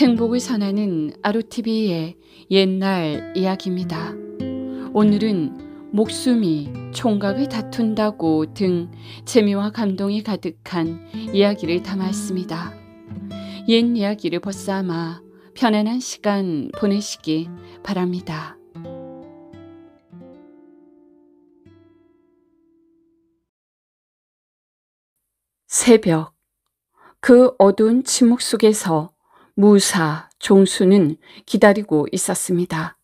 행복을 선하는 아루TV의 옛날 이야기입니다. 오늘은 목숨이 총각을 다툰다고 등 재미와 감동이 가득한 이야기를 담았습니다. 옛 이야기를 벗삼아 편안한 시간 보내시기 바랍니다. 새벽 그 어두운 침묵 속에서 무사, 종수는 기다리고 있었습니다.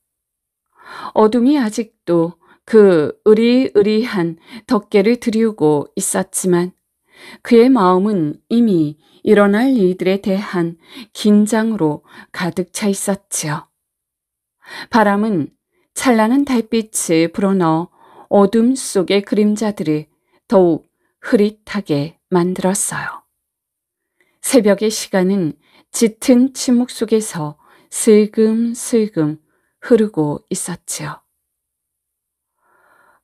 어둠이 아직도 그 으리으리한 덮개를 드리우고 있었지만 그의 마음은 이미 일어날 일들에 대한 긴장으로 가득 차 있었지요. 바람은 찬란한 달빛을 불어넣어 어둠 속의 그림자들을 더욱 흐릿하게 만들었어요. 새벽의 시간은 짙은 침묵 속에서 슬금슬금 흐르고 있었지요.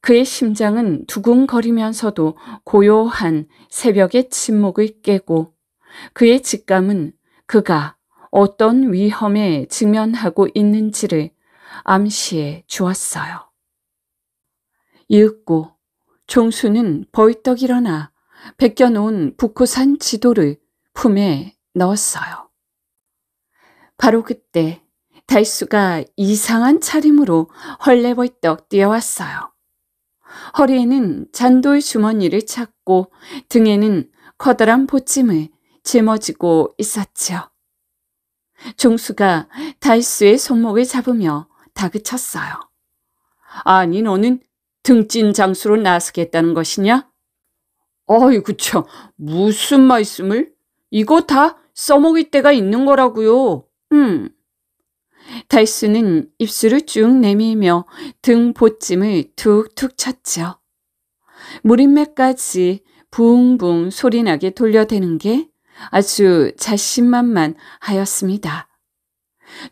그의 심장은 두근거리면서도 고요한 새벽의 침묵을 깨고 그의 직감은 그가 어떤 위험에 직면하고 있는지를 암시해 주었어요. 이윽고 종수는 벌떡 일어나 베껴놓은 북구산 지도를 품에 넣었어요. 바로 그때 달수가 이상한 차림으로 헐레벌떡 뛰어왔어요. 허리에는 잔돌 주머니를 찾고 등에는 커다란 보침을 짊어지고 있었지요. 종수가 달수의 손목을 잡으며 다그쳤어요. 아니 너는 등진 장수로 나서겠다는 것이냐? 어이구참 무슨 말씀을? 이거 다써먹을 때가 있는 거라고요. 음. 달수는 입술을 쭉 내밀며 등 보찜을 툭툭 쳤지요 무림매까지 붕붕 소리나게 돌려대는 게 아주 자신만만 하였습니다.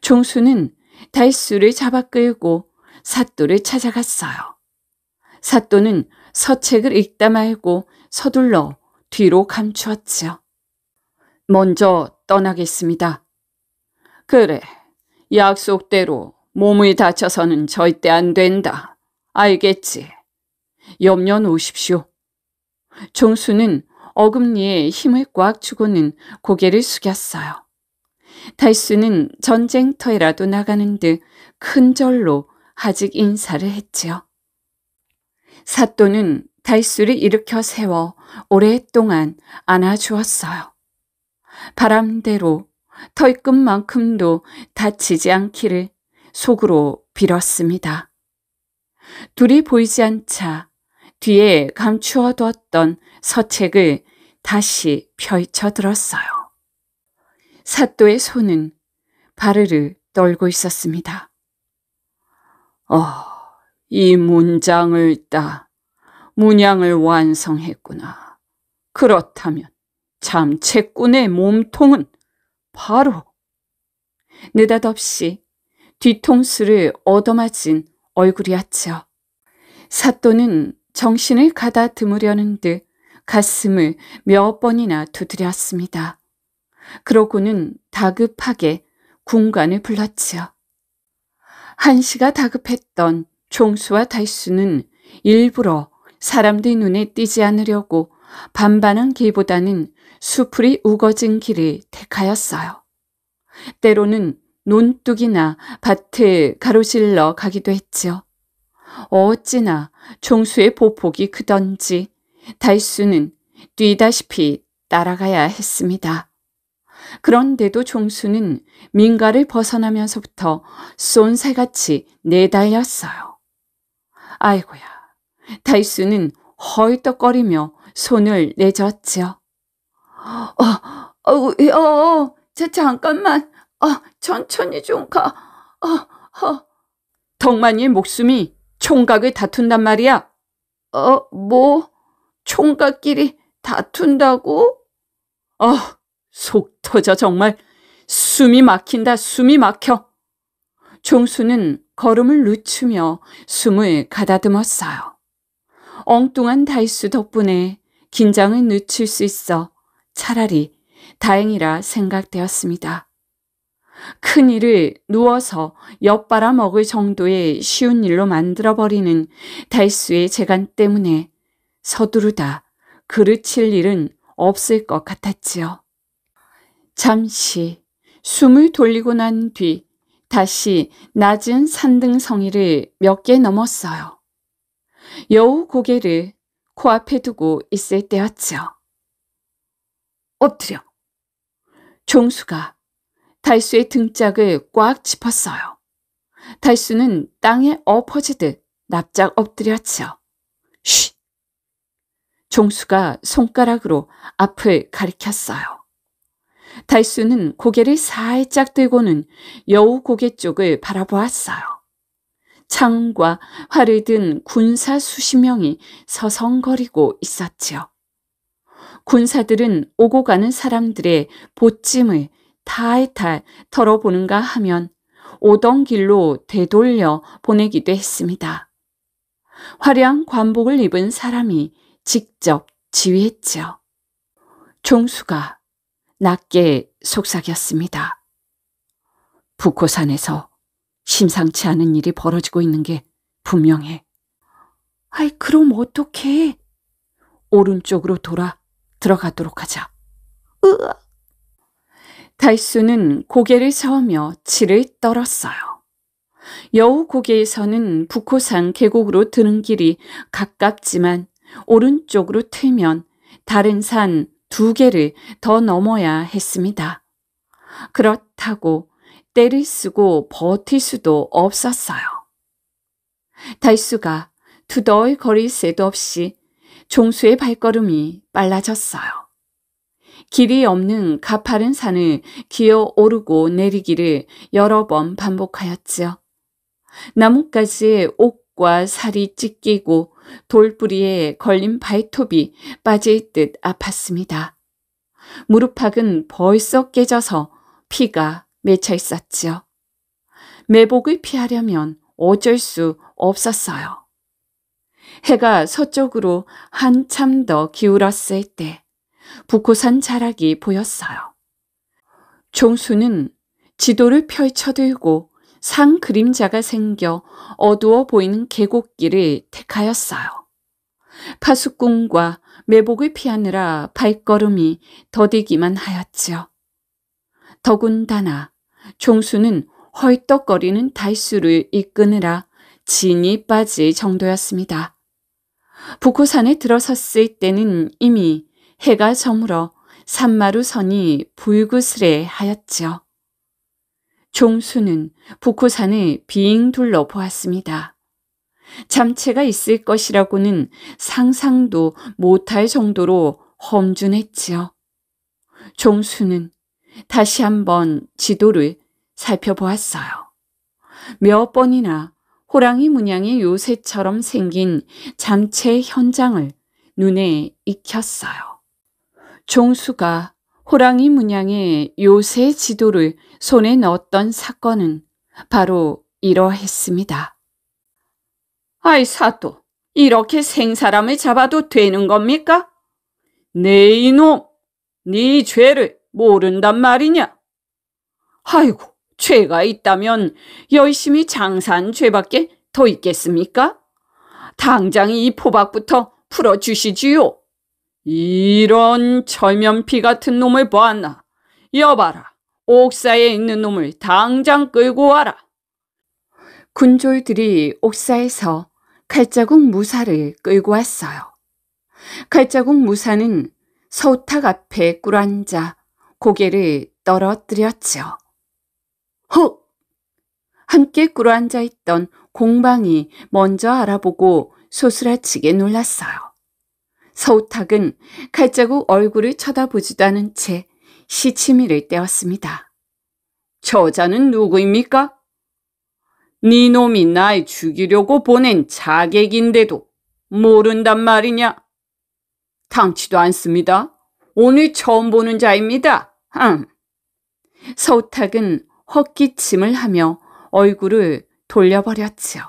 종수는 달수를 잡아 끌고 사또를 찾아갔어요. 사또는 서책을 읽다 말고 서둘러 뒤로 감추었지요. 먼저 떠나겠습니다. 그래. 약속대로 몸이 다쳐서는 절대 안 된다. 알겠지? 염려놓으십시오. 종수는 어금니에 힘을 꽉 주고는 고개를 숙였어요. 달수는 전쟁터에라도 나가는 듯 큰 절로 아직 인사를 했지요. 사또는 달수를 일으켜 세워 오랫동안 안아주었어요. 바람대로 털끝만큼도 다치지 않기를 속으로 빌었습니다. 둘이 보이지 않자 뒤에 감추어 두었던 서책을 다시 펼쳐 들었어요. 사또의 손은 바르르 떨고 있었습니다. 어, 이 문장을 따 문양을 완성했구나. 그렇다면 잠채꾼의 몸통은 바로 느닷없이 뒤통수를 얻어맞은 얼굴이었죠. 사또는 정신을 가다듬으려는 듯 가슴을 몇 번이나 두드렸습니다. 그러고는 다급하게 군관을 불렀지요. 한시가 다급했던 종수와 달수는 일부러 사람들 눈에 띄지 않으려고 반반한 길보다는 수풀이 우거진 길을 택하였어요. 때로는 논뚝이나 밭을 가로질러 가기도 했지요. 어찌나 종수의 보폭이 크던지 달수는 뛰다시피 따라가야 했습니다. 그런데도 종수는 민가를 벗어나면서부터 쏜살같이 내달렸어요. 아이고야, 달수는 헐떡거리며 손을 내젓지요 어, 예, 어, 어, 어, 자, 잠깐만. 어, 천천히 좀 가. 어, 어. 덕만이의 목숨이 총각을 다툰단 말이야. 어, 뭐, 총각끼리 다툰다고? 어, 속 터져 정말. 숨이 막힌다, 숨이 막혀. 종수는 걸음을 늦추며 숨을 가다듬었어요. 엉뚱한 다이수 덕분에 긴장을 늦출 수 있어 차라리 다행이라 생각되었습니다. 큰 일을 누워서 옆바라 먹을 정도의 쉬운 일로 만들어버리는 달수의 재간 때문에 서두르다 그르칠 일은 없을 것 같았지요. 잠시 숨을 돌리고 난 뒤 다시 낮은 산등성이를 몇 개 넘었어요. 여우 고개를 코앞에 두고 있을 때였지요. 엎드려. 종수가 달수의 등짝을 꽉 짚었어요. 달수는 땅에 엎어지듯 납작 엎드렸지요. 쉬! 종수가 손가락으로 앞을 가리켰어요. 달수는 고개를 살짝 들고는 여우 고개 쪽을 바라보았어요. 창과 활을 든 군사 수십 명이 서성거리고 있었지요. 군사들은 오고 가는 사람들의 보찜을 탈탈 털어보는가 하면 오던 길로 되돌려 보내기도 했습니다. 화려한 관복을 입은 사람이 직접 지휘했지요. 종수가 낮게 속삭였습니다. 북호산에서 심상치 않은 일이 벌어지고 있는 게 분명해. 아이, 그럼 어떡해? 오른쪽으로 돌아 들어가도록 하자. 으악! 달수는 고개를 저으며 치를 떨었어요. 여우 고개에서는 북호산 계곡으로 드는 길이 가깝지만 오른쪽으로 틀면 다른 산 두 개를 더 넘어야 했습니다. 그렇다고 때를 쓰고 버틸 수도 없었어요. 달수가 투덜거릴 새도 없이 종수의 발걸음이 빨라졌어요. 길이 없는 가파른 산을 기어 오르고 내리기를 여러 번 반복하였지요. 나뭇가지에 옷과 살이 찢기고 돌뿌리에 걸린 발톱이 빠질 듯 아팠습니다. 무릎팍은 벌써 깨져서 피가 맺혀 있었지요. 매복을 피하려면 어쩔 수 없었어요. 해가 서쪽으로 한참 더 기울었을 때 북호산 자락이 보였어요. 종수는 지도를 펼쳐들고 상 그림자가 생겨 어두워 보이는 계곡길을 택하였어요. 파수꾼과 매복을 피하느라 발걸음이 더디기만 하였지요. 더군다나 종수는 헐떡거리는 달수를 이끄느라 진이 빠질 정도였습니다. 북호산에 들어섰을 때는 이미 해가 저물어 산마루선이 불그스레 하였지요. 종수는 북호산을 빙 둘러 보았습니다. 잠채가 있을 것이라고는 상상도 못할 정도로 험준했지요. 종수는 다시 한번 지도를 살펴보았어요. 몇 번이나 호랑이 문양의 요새처럼 생긴 잠채 현장을 눈에 익혔어요. 종수가 호랑이 문양의 요새 지도를 손에 넣었던 사건은 바로 이러했습니다. 아이 사또, 이렇게 생사람을 잡아도 되는 겁니까? 네 이놈, 네 죄를 모른단 말이냐? 아이고, 죄가 있다면 열심히 장사한 죄밖에 더 있겠습니까? 당장 이 포박부터 풀어주시지요. 이런 철면피 같은 놈을 보았나. 여봐라. 옥사에 있는 놈을 당장 끌고 와라. 군졸들이 옥사에서 칼자국 무사를 끌고 왔어요. 칼자국 무사는 서탁 앞에 꿇어앉아 고개를 떨어뜨렸지요. 헉! 함께 꿇어앉아 있던 공방이 먼저 알아보고 소스라치게 놀랐어요. 서우탁은 칼자국 얼굴을 쳐다보지도 않은 채 시치미를 떼었습니다. 저자는 누구입니까? 네 놈이 날 죽이려고 보낸 자객인데도 모른단 말이냐? 당치도 않습니다. 오늘 처음 보는 자입니다. 응. 서우탁은 헛기침을 하며 얼굴을 돌려버렸지요.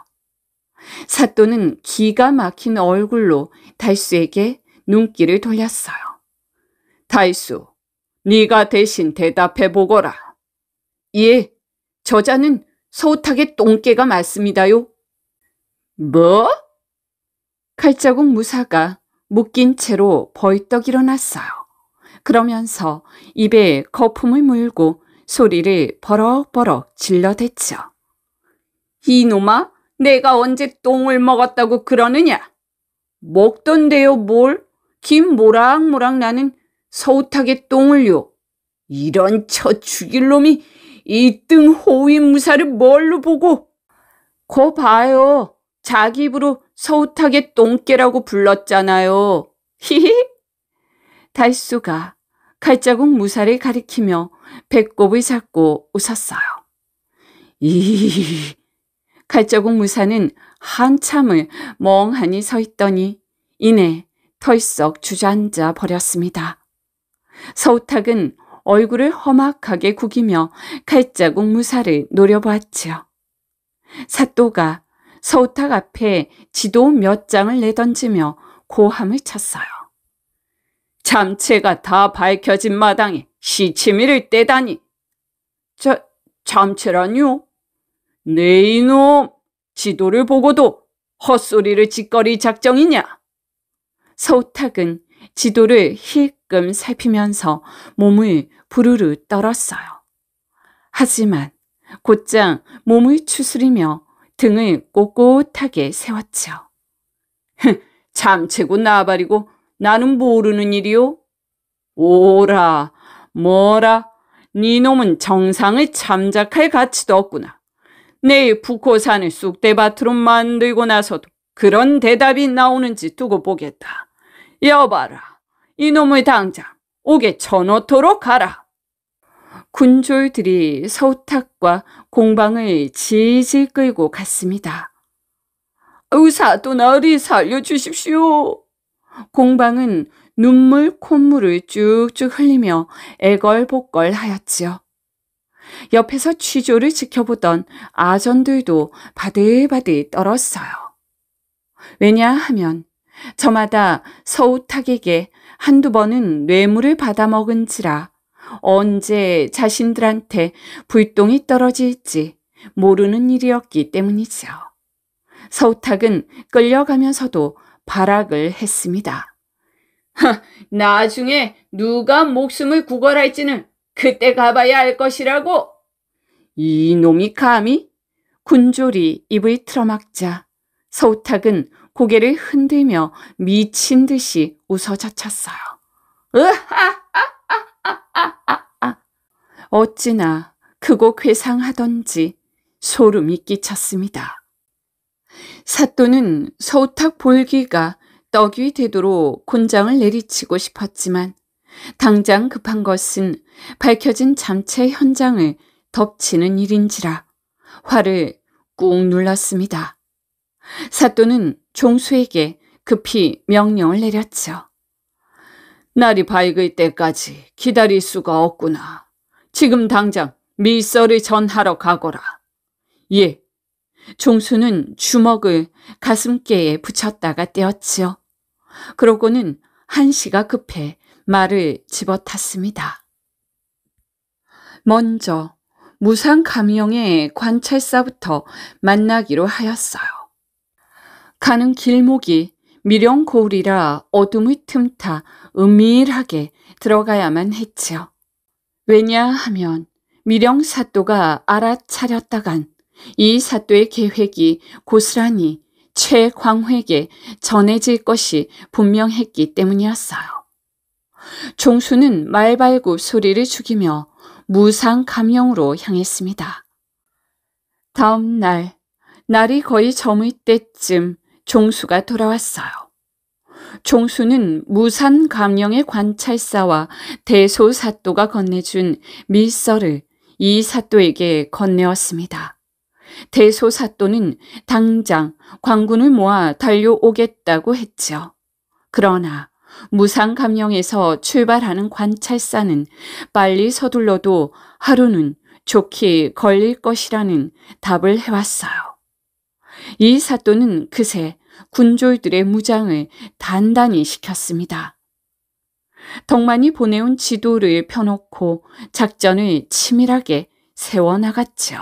사또는 기가 막힌 얼굴로 달수에게 눈길을 돌렸어요. 달수, 네가 대신 대답해 보거라. 예, 저자는 소탁의 똥개가 맞습니다요. 뭐? 칼자국 무사가 묶인 채로 벌떡 일어났어요. 그러면서 입에 거품을 물고 소리를 버럭버럭 질러댔죠. 이놈아, 내가 언제 똥을 먹었다고 그러느냐? 먹던데요, 뭘? 김 모락모락 나는 서웃하게 똥을요. 이런 저 죽일 놈이 이등 호위 무사를 뭘로 보고? 거 봐요. 자기 입으로 서웃하게 똥개라고 불렀잖아요. 히히. 달수가 칼자국 무사를 가리키며 배꼽을 잡고 웃었어요. 이 갈자국 무사는 한참을 멍하니 서 있더니 이내 털썩 주저앉아 버렸습니다. 서우탁은 얼굴을 험악하게 구기며 갈자국 무사를 노려보았지요. 사또가 서우탁 앞에 지도 몇 장을 내던지며 고함을 쳤어요. 잠체가 다 밝혀진 마당에 시치미를 떼다니. 자, 잠체라뇨? 네 이놈, 지도를 보고도 헛소리를 짓거리 작정이냐? 소탁은 지도를 힐끔 살피면서 몸을 부르르 떨었어요. 하지만 곧장 몸을 추스리며 등을 꼿꼿하게 세웠지요. 참치고 나발이고 나는 모르는 일이오 오라, 뭐라, 니놈은 네 정상을 참작할 가치도 없구나. 내일 북호산을 쑥대밭으로 만들고 나서도 그런 대답이 나오는지 두고 보겠다. 여봐라, 이놈을 당장 옥에 쳐놓도록 하라. 군졸들이 서탁과 공방을 지지 끌고 갔습니다. 의사도 나를 살려주십시오. 공방은 눈물 콧물을 쭉쭉 흘리며 애걸복걸 하였지요. 옆에서 취조를 지켜보던 아전들도 바들바들 떨었어요. 왜냐하면 저마다 서우탁에게 한두 번은 뇌물을 받아먹은지라 언제 자신들한테 불똥이 떨어질지 모르는 일이었기 때문이지요. 서우탁은 끌려가면서도 발악을 했습니다. 나중에 누가 목숨을 구걸할지는 그때 가봐야 알 것이라고. 이놈이 감히 군졸이 입을 틀어막자 서우탁은 고개를 흔들며 미친 듯이 웃어젖혔어요. 어찌나 크고 괴상하던지 소름이 끼쳤습니다. 사또는 서우탁 볼기가 떡이 되도록 곤장을 내리치고 싶었지만 당장 급한 것은 밝혀진 잠체 현장을 덮치는 일인지라 화를 꾹 눌렀습니다. 사또는 종수에게 급히 명령을 내렸죠. 날이 밝을 때까지 기다릴 수가 없구나. 지금 당장 밀서를 전하러 가거라. 예, 종수는 주먹을 가슴께에 붙였다가 떼었지요. 그러고는 한시가 급해 말을 집어탔습니다. 먼저 무상 감영의 관찰사부터 만나기로 하였어요. 가는 길목이 미령 고울이라 어둠의 틈타 은밀하게 들어가야만 했지요. 왜냐하면 미령 사또가 알아차렸다간 이 사또의 계획이 고스란히 최광회에게 전해질 것이 분명했기 때문이었어요. 종수는 말발굽 소리를 죽이며 무상 감형으로 향했습니다. 다음 날, 날이 거의 저물 때쯤 종수가 돌아왔어요. 종수는 무산 감령의 관찰사와 대소사또가 건네준 밀서를 이 사또에게 건네었습니다. 대소사또는 당장 광군을 모아 달려오겠다고 했지요. 그러나 무상감령에서 출발하는 관찰사는 빨리 서둘러도 하루는 좋게 걸릴 것이라는 답을 해왔어요. 이 사또는 그새 군졸들의 무장을 단단히 시켰습니다. 덕만이 보내온 지도를 펴놓고 작전을 치밀하게 세워나갔지요.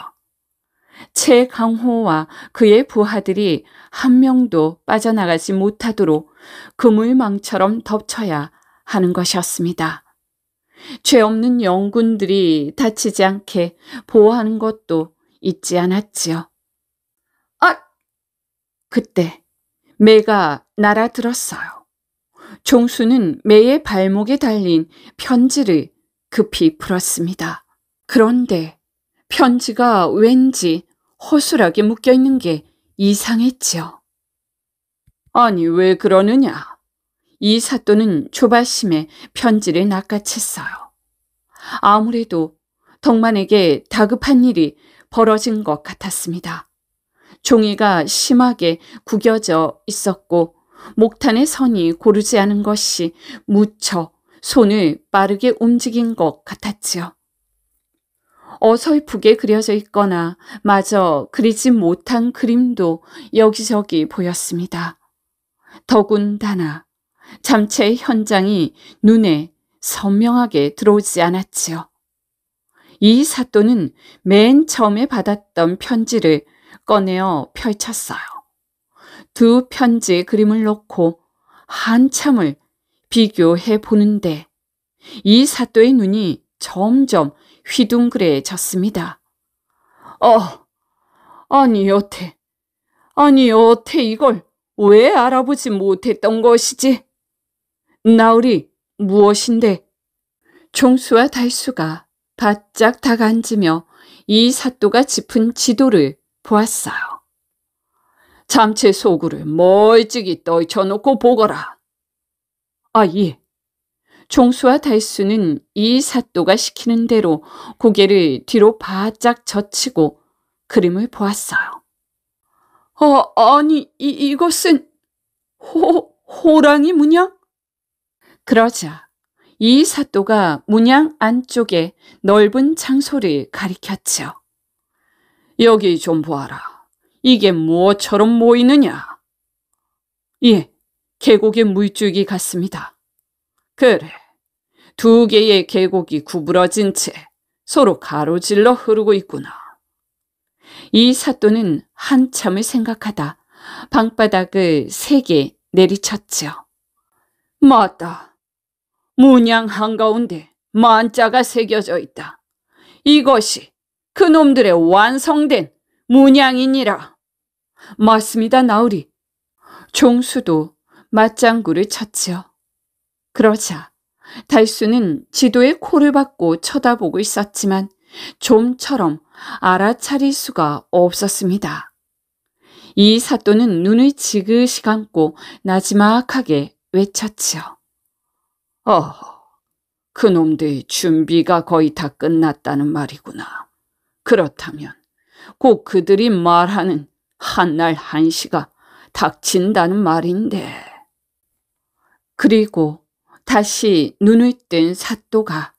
채 강호와 그의 부하들이 한 명도 빠져나가지 못하도록 그물망처럼 덮쳐야 하는 것이었습니다. 죄 없는 영군들이 다치지 않게 보호하는 것도 잊지 않았지요. 아! 그때 매가 날아들었어요. 종수는 매의 발목에 달린 편지를 급히 풀었습니다. 그런데 편지가 왠지 허술하게 묶여있는 게 이상했지요. 아니 왜 그러느냐. 이 사또는 조바심에 편지를 낚아챘어요. 아무래도 덕만에게 다급한 일이 벌어진 것 같았습니다. 종이가 심하게 구겨져 있었고 목탄의 선이 고르지 않은 것이 무척 손을 빠르게 움직인 것 같았지요. 어설프게 그려져 있거나 마저 그리지 못한 그림도 여기저기 보였습니다. 더군다나 잠채 현장이 눈에 선명하게 들어오지 않았지요. 이 사또는 맨 처음에 받았던 편지를 꺼내어 펼쳤어요. 두 편지 그림을 놓고 한참을 비교해 보는데 이 사또의 눈이 점점 휘둥그레졌습니다. 어, 아니 여태, 아니 여태 이걸 왜 알아보지 못했던 것이지? 나으리 무엇인데? 종수와 달수가 바짝 다가앉으며 이 사또가 짚은 지도를 보았어요. 잠채 소구를 멀찍이 떨쳐놓고 보거라. 아, 예. 총수와 달수는 이 사또가 시키는 대로 고개를 뒤로 바짝 젖히고 그림을 보았어요. 어, 아니, 이, 이것은 호, 호랑이 문양? 그러자 이 사또가 문양 안쪽에 넓은 장소를 가리켰지요. 여기 좀 보아라. 이게 무엇처럼 모이느냐? 예, 계곡의 물줄기 같습니다. 그래, 두 개의 계곡이 구부러진 채 서로 가로질러 흐르고 있구나. 이 사또는 한참을 생각하다 방바닥을 세게 내리쳤지요. 맞다. 문양 한가운데 만자가 새겨져 있다. 이것이 그놈들의 완성된 문양이니라. 맞습니다, 나으리. 종수도 맞장구를 쳤지요. 그러자 달수는 지도에 코를 박고 쳐다보고 있었지만 좀처럼 알아차릴 수가 없었습니다. 이 사또는 눈을 지그시 감고 나지막하게 외쳤지요. 어, 그놈들 준비가 거의 다 끝났다는 말이구나. 그렇다면 곧 그들이 말하는 한날 한시가 닥친다는 말인데. 그리고 다시 눈을 뜬 사또가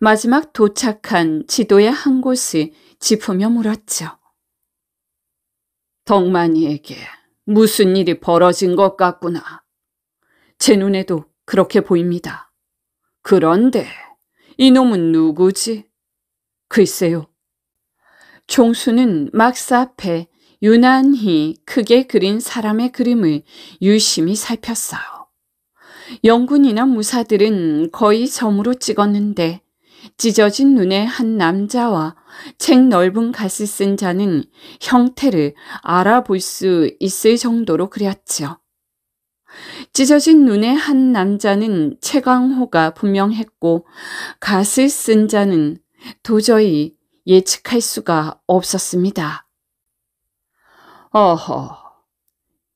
마지막 도착한 지도의 한 곳을 짚으며 물었죠. 덕만이에게 무슨 일이 벌어진 것 같구나. 제 눈에도 그렇게 보입니다. 그런데 이놈은 누구지? 글쎄요. 종수는 막사 앞에 유난히 크게 그린 사람의 그림을 유심히 살폈어요. 영군이나 무사들은 거의 점으로 찍었는데 찢어진 눈에 한 남자와 책 넓은 가스쓴 자는 형태를 알아볼 수 있을 정도로 그렸지요. 찢어진 눈의 한 남자는 최강호가 분명했고 가스 쓴 자는 도저히 예측할 수가 없었습니다. 어허,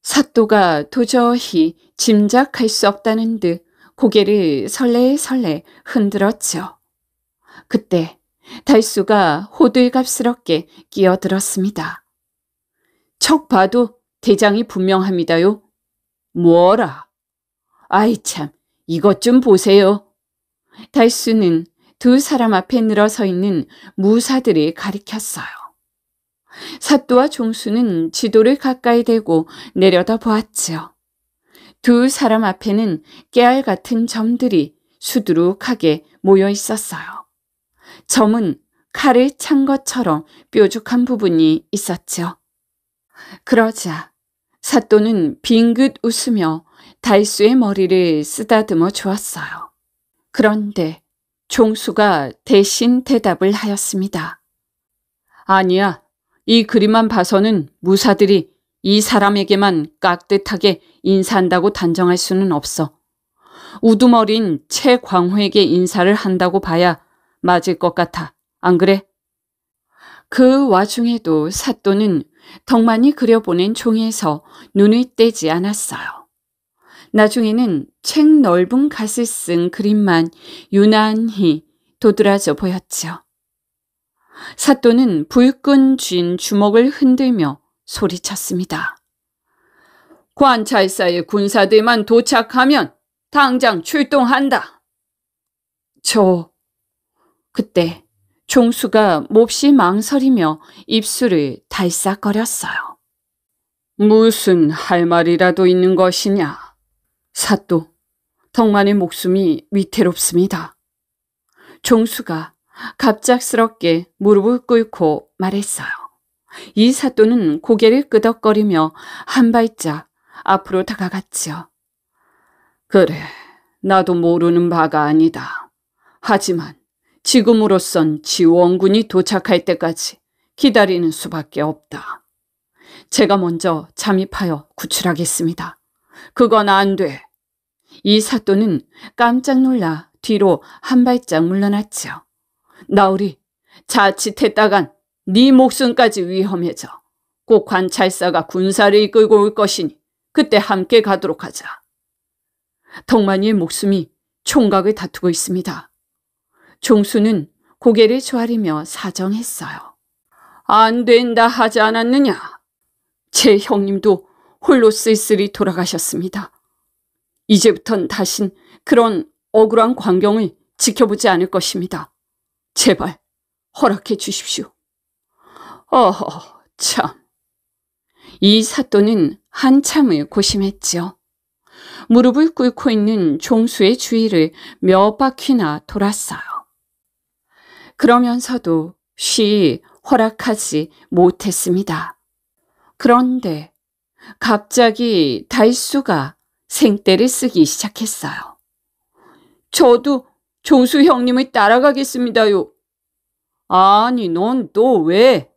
사또가 도저히 짐작할 수 없다는 듯 고개를 설레설레 흔들었죠. 그때 달수가 호들갑스럽게 끼어들었습니다. 척 봐도 대장이 분명합니다요. 뭐라? 아이 참, 이것 좀 보세요. 달수는 두 사람 앞에 늘어서 있는 무사들을 가리켰어요. 사또와 종수는 지도를 가까이 대고 내려다보았지요. 두 사람 앞에는 깨알 같은 점들이 수두룩하게 모여 있었어요. 점은 칼을 찬 것처럼 뾰족한 부분이 있었죠. 그러자 사또는 빙긋 웃으며 달수의 머리를 쓰다듬어 주었어요. 그런데 종수가 대신 대답을 하였습니다. 아니야, 이 그림만 봐서는 무사들이 이 사람에게만 깍듯하게 인사한다고 단정할 수는 없어. 우두머린 최광호에게 인사를 한다고 봐야 맞을 것 같아. 안 그래? 그 와중에도 사또는 덕만이 그려보낸 종이에서 눈을 떼지 않았어요. 나중에는 책 넓은 갓을 쓴 그림만 유난히 도드라져 보였지요. 사또는 불끈 쥔 주먹을 흔들며 소리쳤습니다. 관찰사의 군사들만 도착하면 당장 출동한다. 저, 그때 종수가 몹시 망설이며 입술을 달싹거렸어요. 무슨 할 말이라도 있는 것이냐. 사또, 덕만의 목숨이 위태롭습니다. 종수가 갑작스럽게 무릎을 꿇고 말했어요. 이 사또는 고개를 끄덕거리며 한 발짝 앞으로 다가갔지요. 그래, 나도 모르는 바가 아니다. 하지만 지금으로선 지원군이 도착할 때까지 기다리는 수밖에 없다. 제가 먼저 잠입하여 구출하겠습니다. 그건 안 돼. 이 사또는 깜짝 놀라 뒤로 한 발짝 물러났지요. 나으리, 자칫했다간 네 목숨까지 위험해져 곧 관찰사가 군사를 이끌고 올 것이니 그때 함께 가도록 하자. 덕만이의 목숨이 총각을 다투고 있습니다. 종수는 고개를 조아리며 사정했어요. 안 된다 하지 않았느냐? 제 형님도 홀로 쓸쓸히 돌아가셨습니다. 이제부턴 다신 그런 억울한 광경을 지켜보지 않을 것입니다. 제발 허락해 주십시오. 어허, 참. 이 사또는 한참을 고심했지요. 무릎을 꿇고 있는 종수의 주위를 몇 바퀴나 돌았어요. 그러면서도 쉬 허락하지 못했습니다. 그런데 갑자기 달수가 생떼를 쓰기 시작했어요. 저도 종수 형님을 따라가겠습니다요. 아니 넌 또 왜?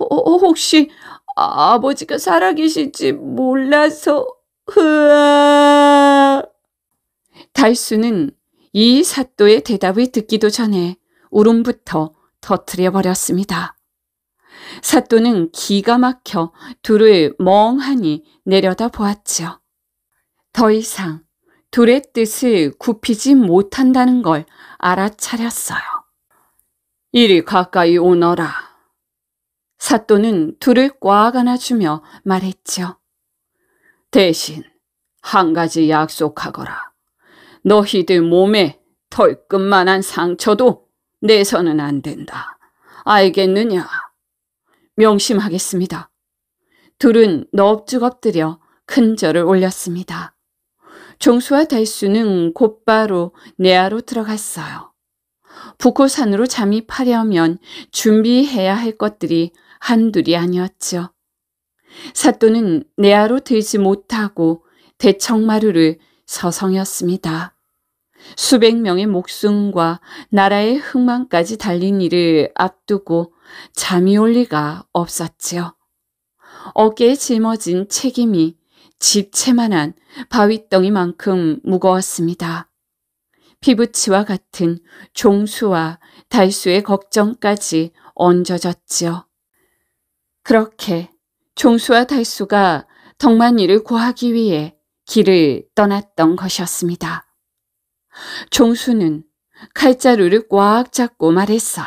어, 어, 어, 혹시 아버지가 살아계실지 몰라서 으아. 달수는 이 사또의 대답을 듣기도 전에 울음부터 터트려 버렸습니다. 사또는 기가 막혀 둘을 멍하니 내려다 보았지요. 더 이상 둘의 뜻을 굽히지 못한다는 걸 알아차렸어요. 이리 가까이 오너라. 사또는 둘을 꽉 안아주며 말했죠. 대신 한 가지 약속하거라. 너희들 몸에 털끝만한 상처도 내서는 안 된다. 알겠느냐? 명심하겠습니다. 둘은 넙죽 엎드려 큰 절을 올렸습니다. 종수와 달수는 곧바로 내아로 들어갔어요. 북호산으로 잠이 파려면 준비해야 할 것들이 한둘이 아니었지요. 사또는 내아로 들지 못하고 대청마루를 서성였습니다. 수백 명의 목숨과 나라의 흥망까지 달린 일을 앞두고 잠이 올 리가 없었지요. 어깨에 짊어진 책임이 집채만한 바위덩이만큼 무거웠습니다. 피부치와 같은 종수와 달수의 걱정까지 얹어졌지요. 그렇게 종수와 달수가 덕만이를 구하기 위해 길을 떠났던 것이었습니다. 종수는 칼자루를 꽉 잡고 말했어요.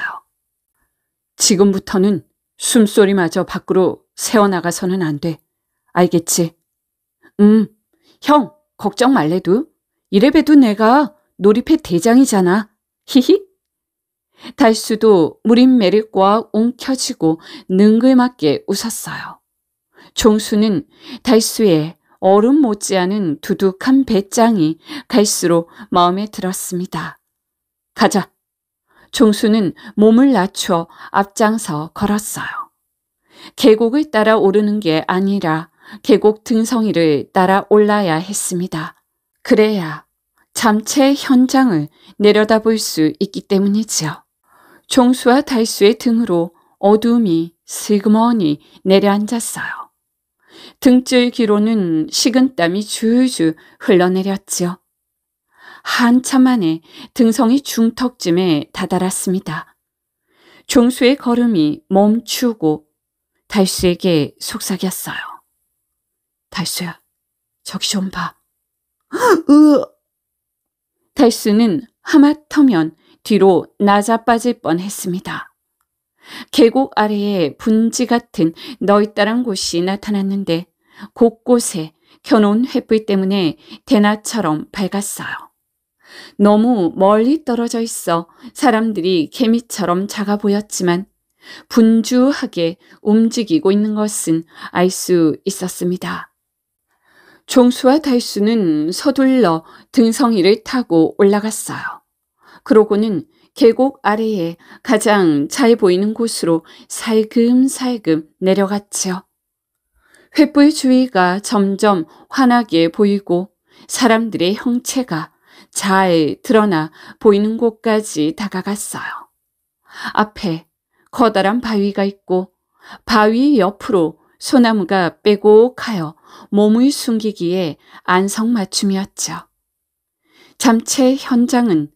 지금부터는 숨소리마저 밖으로 새어나가서는 안 돼. 알겠지? 음, 형, 걱정 말래도. 이래봬도 내가 놀이패 대장이잖아. 히히. 달수도 무림 매력과 웅켜지고 능글맞게 웃었어요. 종수는 달수의 얼음 못지않은 두둑한 배짱이 갈수록 마음에 들었습니다. 가자. 종수는 몸을 낮춰 앞장서 걸었어요. 계곡을 따라 오르는 게 아니라 계곡 등성이를 따라 올라야 했습니다. 그래야 잠체 현장을 내려다볼 수 있기 때문이지요. 총수와 달수의 등으로 어둠이 슬그머니 내려앉았어요. 등줄 기로는 식은 땀이 줄줄 흘러내렸지요. 한참 만에 등성이 중턱쯤에 다다랐습니다. 종수의 걸음이 멈추고 달수에게 속삭였어요. 달수야, 저기 좀 봐. 달수는 하마터면 뒤로 낮아빠질 뻔했습니다. 계곡 아래에 분지 같은 너희따란 곳이 나타났는데 곳곳에 겨놓 횃불 때문에 대낮처럼 밝았어요. 너무 멀리 떨어져 있어 사람들이 개미처럼 작아 보였지만 분주하게 움직이고 있는 것은 알 수 있었습니다. 종수와 달수는 서둘러 등성이를 타고 올라갔어요. 그러고는 계곡 아래에 가장 잘 보이는 곳으로 살금살금 내려갔지요. 횃불 주위가 점점 환하게 보이고 사람들의 형체가 잘 드러나 보이는 곳까지 다가갔어요. 앞에 커다란 바위가 있고 바위 옆으로 소나무가 빼곡하여 몸을 숨기기에 안성맞춤이었죠. 잠채 현장은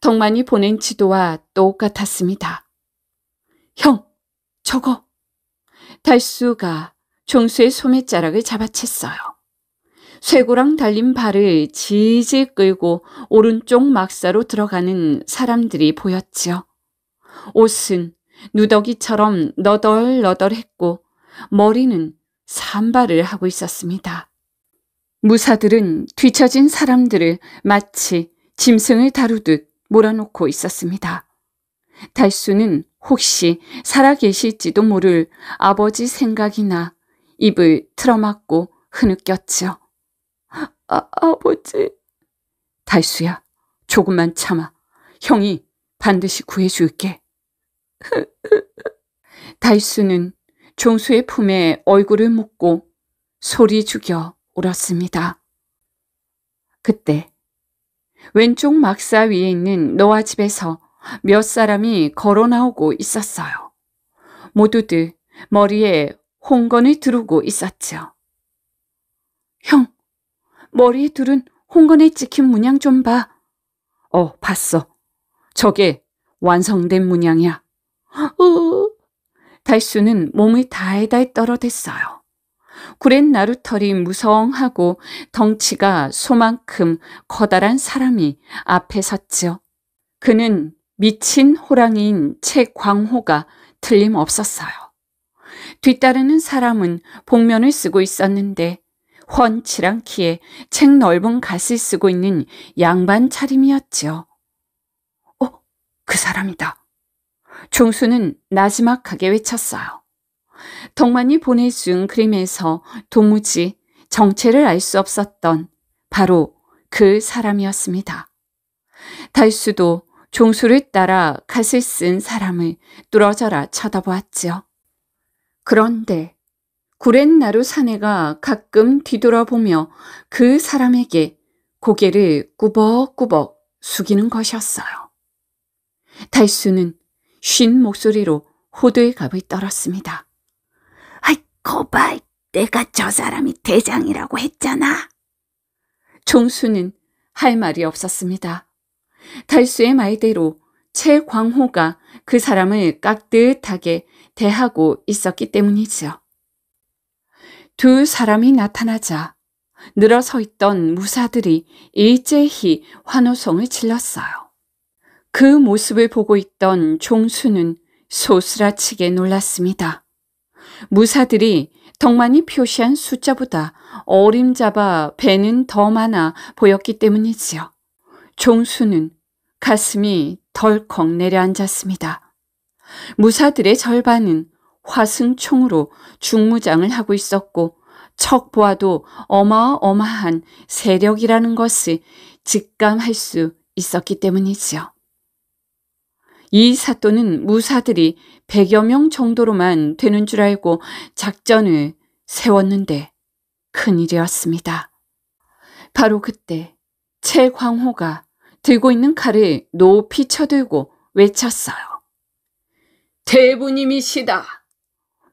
덕만이 보낸 지도와 똑같았습니다. 형, 저거! 달수가 종수의 소매자락을 잡아챘어요. 쇠고랑 달린 발을 지지 끌고 오른쪽 막사로 들어가는 사람들이 보였지요. 옷은 누더기처럼 너덜너덜했고 머리는 산발을 하고 있었습니다. 무사들은 뒤처진 사람들을 마치 짐승을 다루듯 몰아놓고 있었습니다. 달수는 혹시 살아계실지도 모를 아버지 생각이나 입을 틀어막고 흐느꼈지요. 아, 아버지. 달수야, 조금만 참아. 형이 반드시 구해줄게. 달수는 종수의 품에 얼굴을 묶고 소리 죽여 울었습니다. 그때 왼쪽 막사 위에 있는 노아 집에서 몇 사람이 걸어 나오고 있었어요. 모두들 머리에 홍건을 두르고 있었죠. 형, 머리에 두른 홍건에 찍힌 문양 좀 봐. 어, 봤어. 저게 완성된 문양이야. 으, 어. 달수는 몸을 다달다 떨어댔어요. 구렛 나루털이 무성하고 덩치가 소만큼 커다란 사람이 앞에 섰지요. 그는 미친 호랑이인 채광호가 틀림없었어요. 뒤따르는 사람은 복면을 쓰고 있었는데 훤칠한 키에 책 넓은 갓을 쓰고 있는 양반 차림이었지요. 어, 그 사람이다. 종수는 나지막하게 외쳤어요. 덕만이 보내준 그림에서 도무지 정체를 알 수 없었던 바로 그 사람이었습니다. 달수도 종수를 따라 갓을 쓴 사람을 뚫어져라 쳐다보았지요. 그런데 구렛나루 사내가 가끔 뒤돌아보며 그 사람에게 고개를 꾸벅꾸벅 숙이는 것이었어요. 달수는 쉰 목소리로 호두의갑을 떨었습니다. 거발, 내가 저 사람이 대장이라고 했잖아. 종수는 할 말이 없었습니다. 달수의 말대로 최광호가 그 사람을 깍듯하게 대하고 있었기 때문이죠. 두 사람이 나타나자 늘어서 있던 무사들이 일제히 환호성을 질렀어요. 그 모습을 보고 있던 종수는 소스라치게 놀랐습니다. 무사들이 덕만이 표시한 숫자보다 어림잡아 배는 더 많아 보였기 때문이지요. 종수는 가슴이 덜컥 내려앉았습니다. 무사들의 절반은 화승총으로 중무장을 하고 있었고 척 보아도 어마어마한 세력이라는 것을 직감할 수 있었기 때문이지요. 이 사또는 무사들이 백여명 정도로만 되는 줄 알고 작전을 세웠는데 큰일이었습니다. 바로 그때 채광호가 들고 있는 칼을 높이 쳐들고 외쳤어요. 대부님이시다.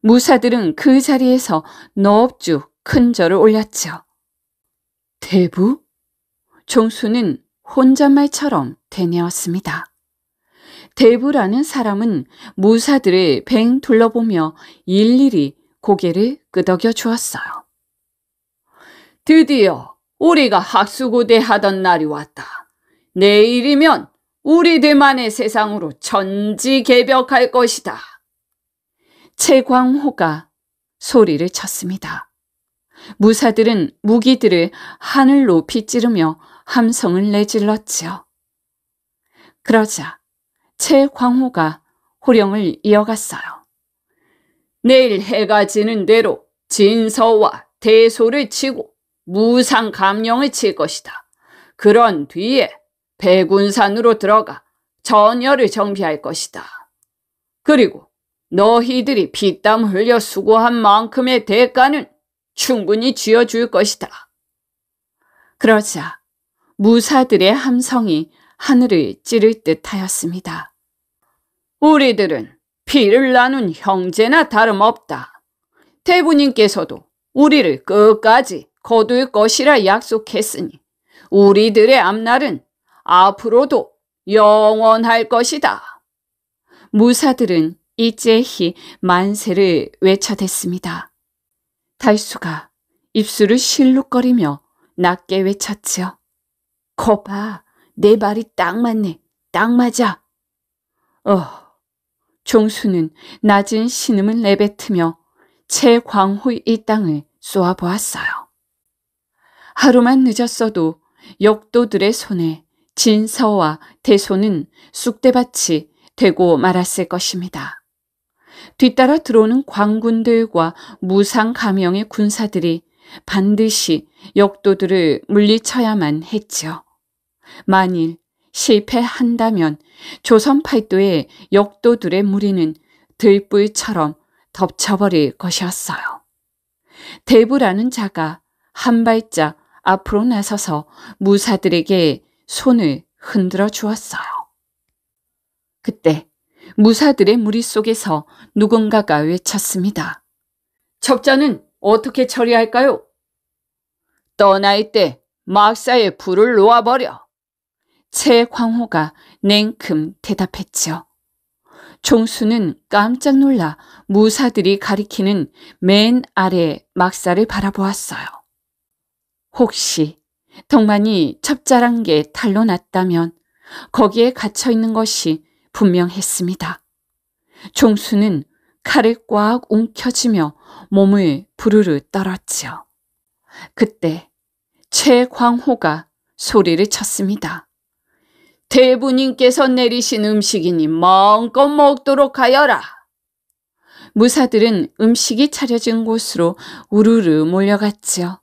무사들은 그 자리에서 넙죽큰 절을 올렸죠. 대부? 종수는 혼잣말처럼 되뇌었습니다. 대부라는 사람은 무사들을 뱅 둘러보며 일일이 고개를 끄덕여 주었어요. 드디어 우리가 학수고대하던 날이 왔다. 내일이면 우리들만의 세상으로 천지개벽할 것이다. 채광호가 소리를 쳤습니다. 무사들은 무기들을 하늘 높이 찌르며 함성을 내질렀지요. 그러자 최광호가 호령을 이어갔어요. 내일 해가 지는 대로 진서와 대소를 치고 무상 감령을 칠 것이다. 그런 뒤에 백운산으로 들어가 전열을 정비할 것이다. 그리고 너희들이 피땀 흘려 수고한 만큼의 대가는 충분히 쥐어줄 것이다. 그러자 무사들의 함성이 하늘을 찌를 듯하였습니다. 우리들은 피를 나눈 형제나 다름없다. 대부님께서도 우리를 끝까지 거둘 것이라 약속했으니 우리들의 앞날은 앞으로도 영원할 것이다. 무사들은 일제히 만세를 외쳐댔습니다. 달수가 입술을 실룩거리며 낮게 외쳤지요. 거봐, 내 말이 딱 맞네. 딱 맞아. 어. 종수는 낮은 신음을 내뱉으며 최광호의 이 땅을 쏘아보았어요. 하루만 늦었어도 역도들의 손에 진서와 대소는 쑥대밭이 되고 말았을 것입니다. 뒤따라 들어오는 광군들과 무상 감형의 군사들이 반드시 역도들을 물리쳐야만 했지요. 만일 실패한다면 조선 팔도의 역도들의 무리는 들불처럼 덮쳐버릴 것이었어요. 대부라는 자가 한 발짝 앞으로 나서서 무사들에게 손을 흔들어 주었어요. 그때 무사들의 무리 속에서 누군가가 외쳤습니다. 적자는 어떻게 처리할까요? 떠날 때 막사에 불을 놓아버려. 최광호가 냉큼 대답했지요. 종수는 깜짝 놀라 무사들이 가리키는 맨 아래 막사를 바라보았어요. 혹시 덕만이 첩자란 게 탈로 났다면 거기에 갇혀 있는 것이 분명했습니다. 종수는 칼을 꽉 움켜쥐며 몸을 부르르 떨었지요. 그때 최광호가 소리를 쳤습니다. 대부님께서 내리신 음식이니 마음껏 먹도록 하여라. 무사들은 음식이 차려진 곳으로 우르르 몰려갔지요.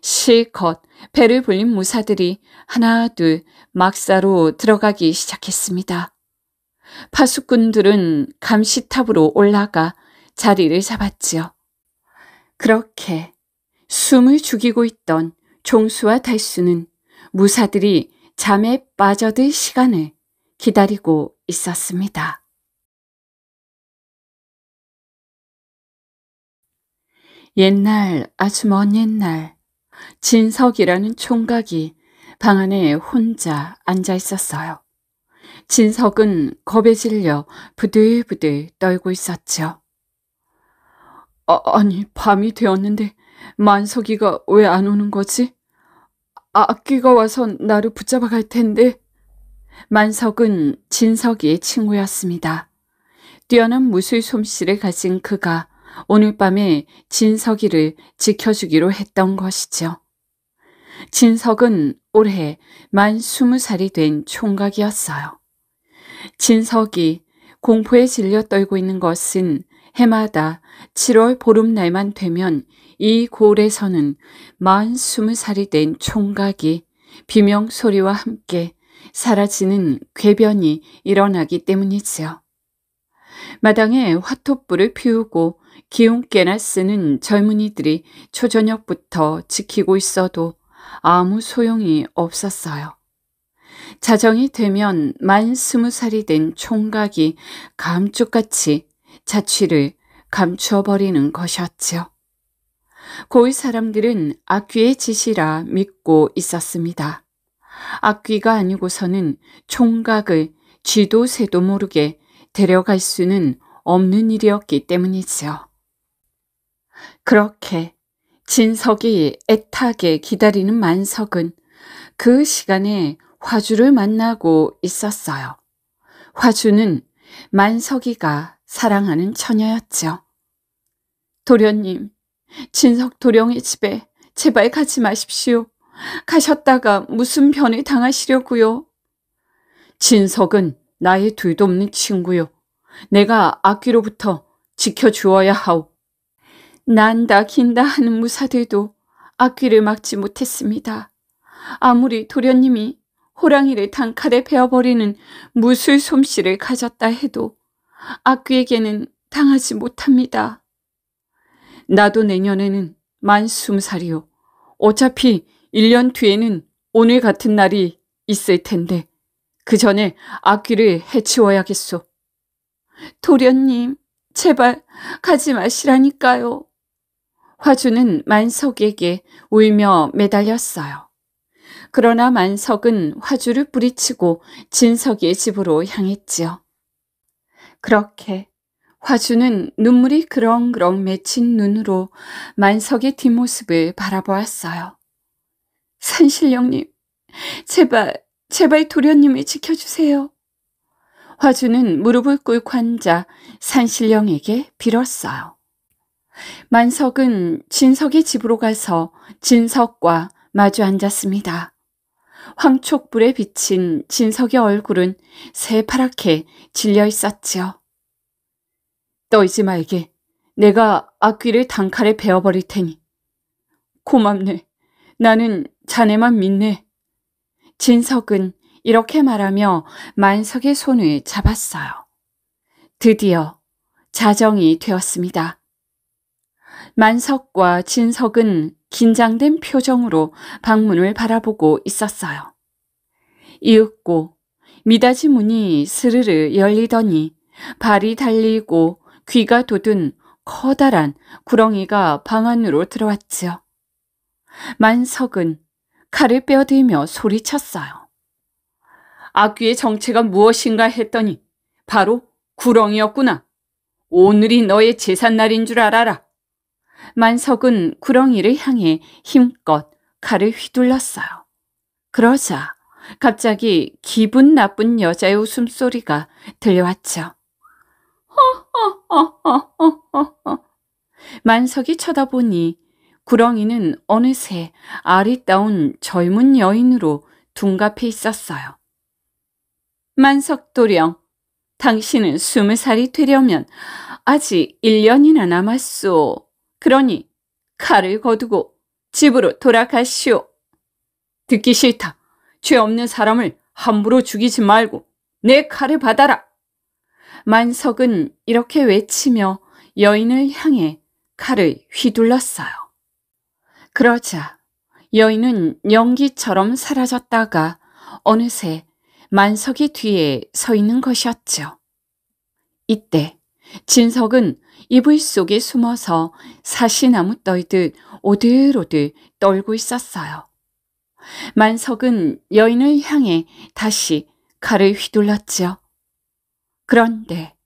실컷 배를 불린 무사들이 하나 둘 막사로 들어가기 시작했습니다. 파수꾼들은 감시탑으로 올라가 자리를 잡았지요. 그렇게 숨을 죽이고 있던 종수와 달수는 무사들이 잠에 빠져들 시간을 기다리고 있었습니다. 옛날 아주 먼 옛날 진석이라는 총각이 방 안에 혼자 앉아 있었어요. 진석은 겁에 질려 부들부들 떨고 있었죠. 아, 아니 밤이 되었는데 만석이가 왜 안 오는 거지? 아, 악귀가 와서 나를 붙잡아 갈 텐데. 만석은 진석이의 친구였습니다. 뛰어난 무술 솜씨를 가진 그가 오늘 밤에 진석이를 지켜주기로 했던 것이죠. 진석은 올해 만 스무 살이된 총각이었어요. 진석이 공포에 질려 떨고 있는 것은 해마다 7월 보름날만 되면 이 골에서는 만 스무 살이 된 총각이 비명 소리와 함께 사라지는 궤변이 일어나기 때문이지요. 마당에 화톱불을 피우고 기운깨나 쓰는 젊은이들이 초저녁부터 지키고 있어도 아무 소용이 없었어요. 자정이 되면 만 스무 살이 된 총각이 감쪽같이 자취를 감추어버리는 것이었지요. 고위 사람들은 악귀의 짓이라 믿고 있었습니다. 악귀가 아니고서는 총각을 쥐도 새도 모르게 데려갈 수는 없는 일이었기 때문이지요. 그렇게 진석이 애타게 기다리는 만석은 그 시간에 화주를 만나고 있었어요. 화주는 만석이가 사랑하는 처녀였죠. 도련님, 진석 도령의 집에 제발 가지 마십시오. 가셨다가 무슨 변을 당하시려고요. 진석은 나의 둘도 없는 친구요. 내가 악귀로부터 지켜주어야 하오. 난다 긴다 하는 무사들도 악귀를 막지 못했습니다. 아무리 도련님이 호랑이를 단칼에 베어버리는 무술 솜씨를 가졌다 해도 악귀에게는 당하지 못합니다. 나도 내년에는 만 스무 살이요. 어차피 1년 뒤에는 오늘 같은 날이 있을 텐데 그 전에 악귀를 해치워야겠소. 도련님, 제발 가지 마시라니까요. 화주는 만석에게 울며 매달렸어요. 그러나 만석은 화주를 뿌리치고 진석의 이 집으로 향했지요. 그렇게 화주는 눈물이 그렁그렁 맺힌 눈으로 만석의 뒷모습을 바라보았어요. 산신령님, 제발, 제발 도련님을 지켜주세요. 화주는 무릎을 꿇고 앉아 산신령에게 빌었어요. 만석은 진석의 집으로 가서 진석과 마주 앉았습니다. 황촉불에 비친 진석의 얼굴은 새파랗게 질려 있었지요. 떠이지 말게. 내가 악귀를 단칼에 베어버릴 테니. 고맙네. 나는 자네만 믿네. 진석은 이렇게 말하며 만석의 손을 잡았어요. 드디어 자정이 되었습니다. 만석과 진석은 긴장된 표정으로 방문을 바라보고 있었어요. 이윽고 미닫이 문이 스르르 열리더니 발이 달리고 귀가 돋은 커다란 구렁이가 방 안으로 들어왔지요. 만석은 칼을 빼어들며 소리쳤어요. 악귀의 정체가 무엇인가 했더니 바로 구렁이였구나. 오늘이 너의 제삿날인 줄 알아라. 만석은 구렁이를 향해 힘껏 칼을 휘둘렀어요. 그러자 갑자기 기분 나쁜 여자의 웃음소리가 들려왔죠. 허허허허허허 만석이 쳐다보니 구렁이는 어느새 아리따운 젊은 여인으로 둔갑해 있었어요. 만석도령, 당신은 스무 살이 되려면 아직 1년이나 남았소. 그러니 칼을 거두고 집으로 돌아가시오. 듣기 싫다. 죄 없는 사람을 함부로 죽이지 말고 내 칼을 받아라. 만석은 이렇게 외치며 여인을 향해 칼을 휘둘렀어요. 그러자 여인은 연기처럼 사라졌다가 어느새 만석이 뒤에 서 있는 것이었죠. 이때 진석은 이불 속에 숨어서 사시나무 떨듯 오들오들 떨고 있었어요. 만석은 여인을 향해 다시 칼을 휘둘렀지요. 그런데 네.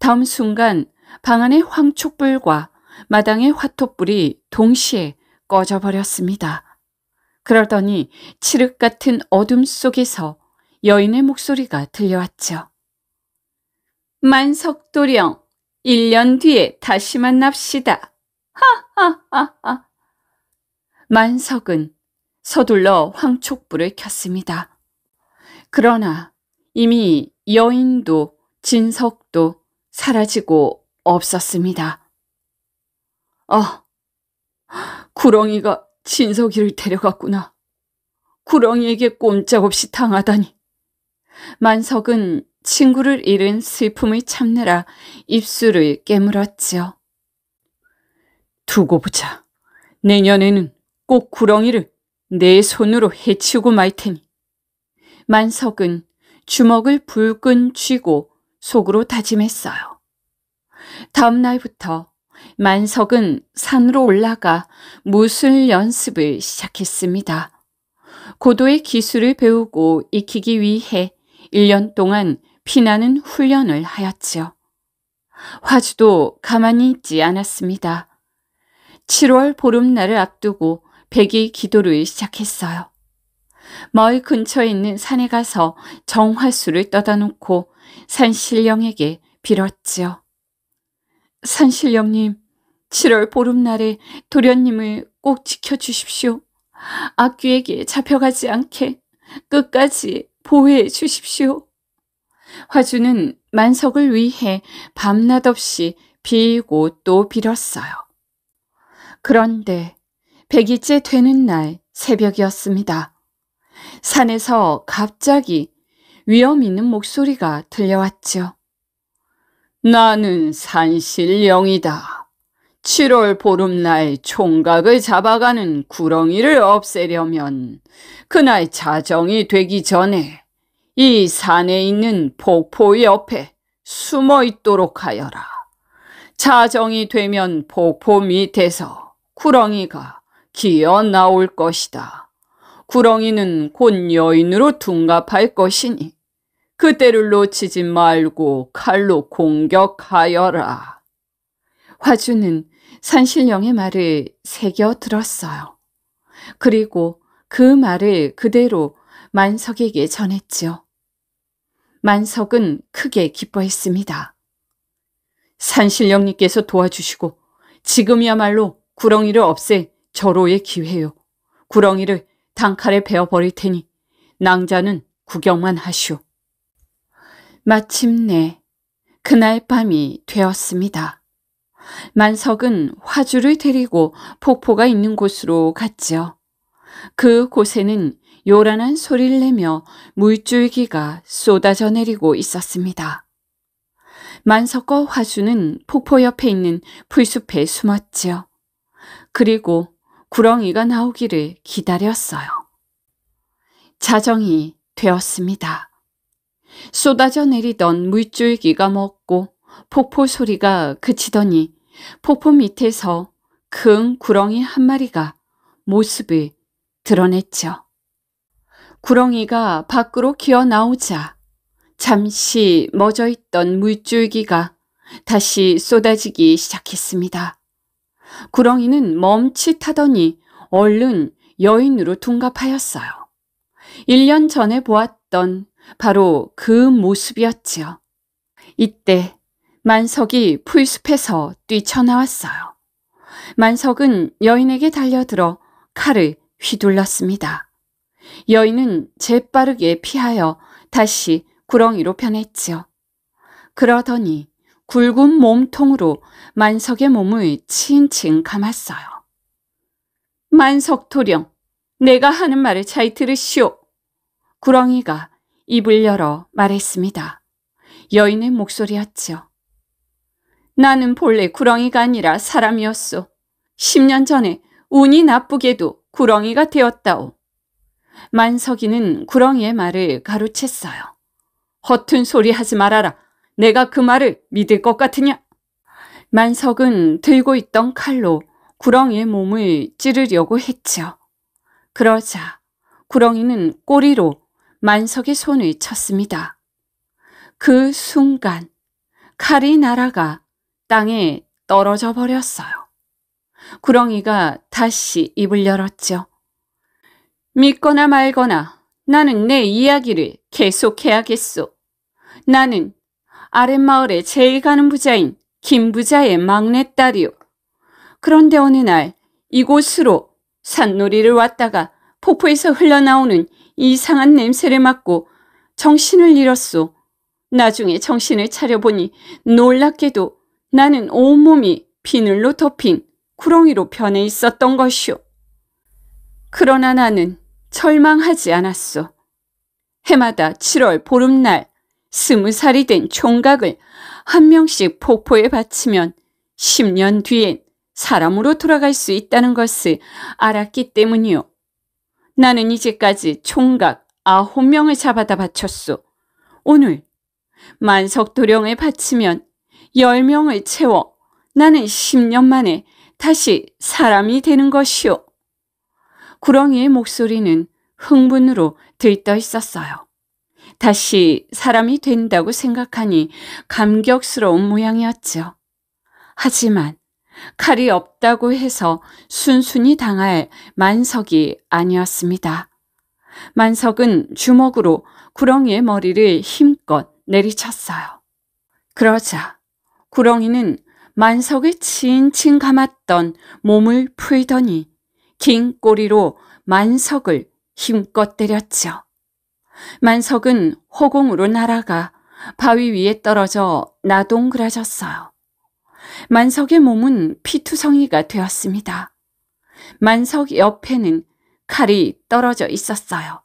다음 순간 방 안의 황촛불과 마당의 화톱불이 동시에 꺼져버렸습니다. 그러더니 칠흑 같은 어둠 속에서 여인의 목소리가 들려왔죠. 만석도령, 1년 뒤에 다시 만납시다. 하하하하. 만석은 서둘러 황촉불을 켰습니다. 그러나 이미 여인도 진석도 사라지고 없었습니다. 아, 구렁이가 진석이를 데려갔구나. 구렁이에게 꼼짝없이 당하다니. 만석은 친구를 잃은 슬픔을 참느라 입술을 깨물었지요. 두고 보자. 내년에는 꼭 구렁이를 내 손으로 해치우고 말 테니. 만석은 주먹을 불끈 쥐고 속으로 다짐했어요. 다음 날부터 만석은 산으로 올라가 무술 연습을 시작했습니다. 고도의 기술을 배우고 익히기 위해 1년 동안 피나는 훈련을 하였지요. 화주도 가만히 있지 않았습니다. 7월 보름날을 앞두고 백일 기도를 시작했어요. 마을 근처에 있는 산에 가서 정화수를 떠다 놓고 산신령에게 빌었지요. 산신령님, 7월 보름날에 도련님을 꼭 지켜주십시오. 악귀에게 잡혀가지 않게 끝까지 보호해 주십시오. 화주는 만석을 위해 밤낮 없이 빌고 또 빌었어요. 그런데 백일째 되는 날 새벽이었습니다. 산에서 갑자기 위험 있는 목소리가 들려왔지요. 나는 산신령이다. 7월 보름날 총각을 잡아가는 구렁이를 없애려면 그날 자정이 되기 전에 이 산에 있는 폭포 옆에 숨어 있도록 하여라. 자정이 되면 폭포 밑에서 구렁이가 기어 나올 것이다. 구렁이는 곧 여인으로 둔갑할 것이니 그때를 놓치지 말고 칼로 공격하여라. 화주는 산신령의 말을 새겨 들었어요. 그리고 그 말을 그대로 만석에게 전했지요. 만석은 크게 기뻐했습니다. 산신령님께서 도와주시고 지금이야말로 구렁이를 없애 절호의 기회요. 구렁이를 단칼에 베어버릴 테니 낭자는 구경만 하시오. 마침내 그날 밤이 되었습니다. 만석은 화주를 데리고 폭포가 있는 곳으로 갔지요. 그 곳에는 요란한 소리를 내며 물줄기가 쏟아져 내리고 있었습니다. 만석과 화주는 폭포 옆에 있는 풀숲에 숨었지요. 그리고 구렁이가 나오기를 기다렸어요. 자정이 되었습니다. 쏟아져 내리던 물줄기가 먹고 폭포 소리가 그치더니 폭포 밑에서 큰 구렁이 한 마리가 모습을 드러냈죠. 구렁이가 밖으로 기어 나오자 잠시 멎어 있던 물줄기가 다시 쏟아지기 시작했습니다. 구렁이는 멈칫하더니 얼른 여인으로 둔갑하였어요. 1년 전에 보았던 바로 그 모습이었지요. 이때 만석이 풀숲에서 뛰쳐나왔어요. 만석은 여인에게 달려들어 칼을 휘둘렀습니다. 여인은 재빠르게 피하여 다시 구렁이로 변했지요. 그러더니 굵은 몸통으로 만석의 몸을 칭칭 감았어요. 만석 도령, 내가 하는 말을 잘 들으시오. 구렁이가 입을 열어 말했습니다. 여인의 목소리였지요. 나는 본래 구렁이가 아니라 사람이었소. 10년 전에 운이 나쁘게도 구렁이가 되었다오. 만석이는 구렁이의 말을 가로챘어요. 허튼 소리 하지 말아라. 내가 그 말을 믿을 것 같으냐? 만석은 들고 있던 칼로 구렁이의 몸을 찌르려고 했죠 그러자 구렁이는 꼬리로 만석의 손을 쳤습니다. 그 순간 칼이 날아가 땅에 떨어져 버렸어요. 구렁이가 다시 입을 열었죠. 믿거나 말거나 나는 내 이야기를 계속해야겠소. 나는 아랫마을에 제일 가는 부자인 김부자의 막내딸이요. 그런데 어느 날 이곳으로 산놀이를 왔다가 폭포에서 흘러나오는 이상한 냄새를 맡고 정신을 잃었소. 나중에 정신을 차려보니 놀랍게도 나는 온몸이 비늘로 덮인 구렁이로 변해 있었던 것이오. 그러나 나는 절망하지 않았소. 해마다 7월 보름날 스무 살이 된 총각을 한 명씩 폭포에 바치면 10년 뒤엔 사람으로 돌아갈 수 있다는 것을 알았기 때문이오 나는 이제까지 총각 아홉 명을 잡아다 바쳤소. 오늘 만석도령에 바치면 열 명을 채워 나는 10년 만에 다시 사람이 되는 것이오. 구렁이의 목소리는 흥분으로 들떠 있었어요. 다시 사람이 된다고 생각하니 감격스러운 모양이었죠. 하지만 칼이 없다고 해서 순순히 당할 만석이 아니었습니다. 만석은 주먹으로 구렁이의 머리를 힘껏 내리쳤어요. 그러자 구렁이는 만석의 칭칭 감았던 몸을 풀더니 긴 꼬리로 만석을 힘껏 때렸죠. 만석은 허공으로 날아가 바위 위에 떨어져 나동그라졌어요. 만석의 몸은 피투성이가 되었습니다. 만석 옆에는 칼이 떨어져 있었어요.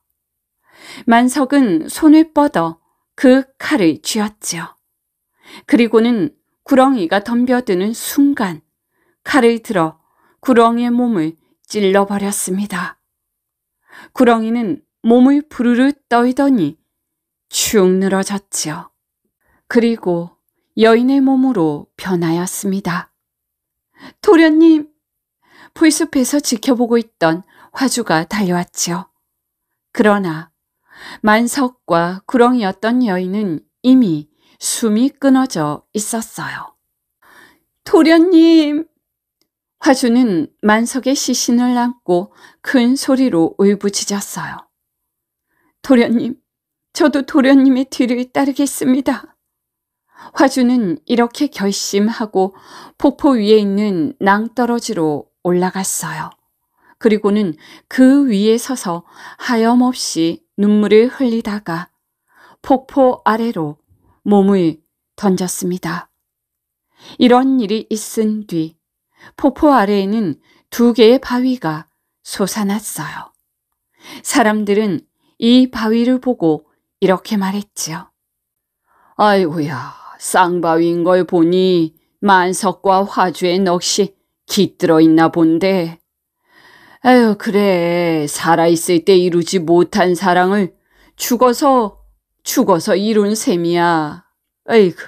만석은 손을 뻗어 그 칼을 쥐었지요. 그리고는 구렁이가 덤벼드는 순간 칼을 들어 구렁이의 몸을 찔러버렸습니다. 구렁이는 몸을 부르르 떨더니 축 늘어졌지요. 그리고 여인의 몸으로 변하였습니다. 도련님! 풀숲에서 지켜보고 있던 화주가 달려왔지요. 그러나 만석과 구렁이였던 여인은 이미 숨이 끊어져 있었어요. 도련님! 화주는 만석의 시신을 안고 큰 소리로 울부짖었어요. 도련님, 저도 도련님의 뒤를 따르겠습니다. 화주는 이렇게 결심하고 폭포 위에 있는 낭떠러지로 올라갔어요. 그리고는 그 위에 서서 하염없이 눈물을 흘리다가 폭포 아래로 몸을 던졌습니다. 이런 일이 있은 뒤 폭포 아래에는 두 개의 바위가 솟아났어요. 사람들은 이 바위를 보고 이렇게 말했지요. 아이고야, 쌍바위인 걸 보니 만석과 화주의 넋이 깃들어 있나 본데. 에휴 그래 살아있을 때 이루지 못한 사랑을 죽어서 죽어서 이룬 셈이야. 에이그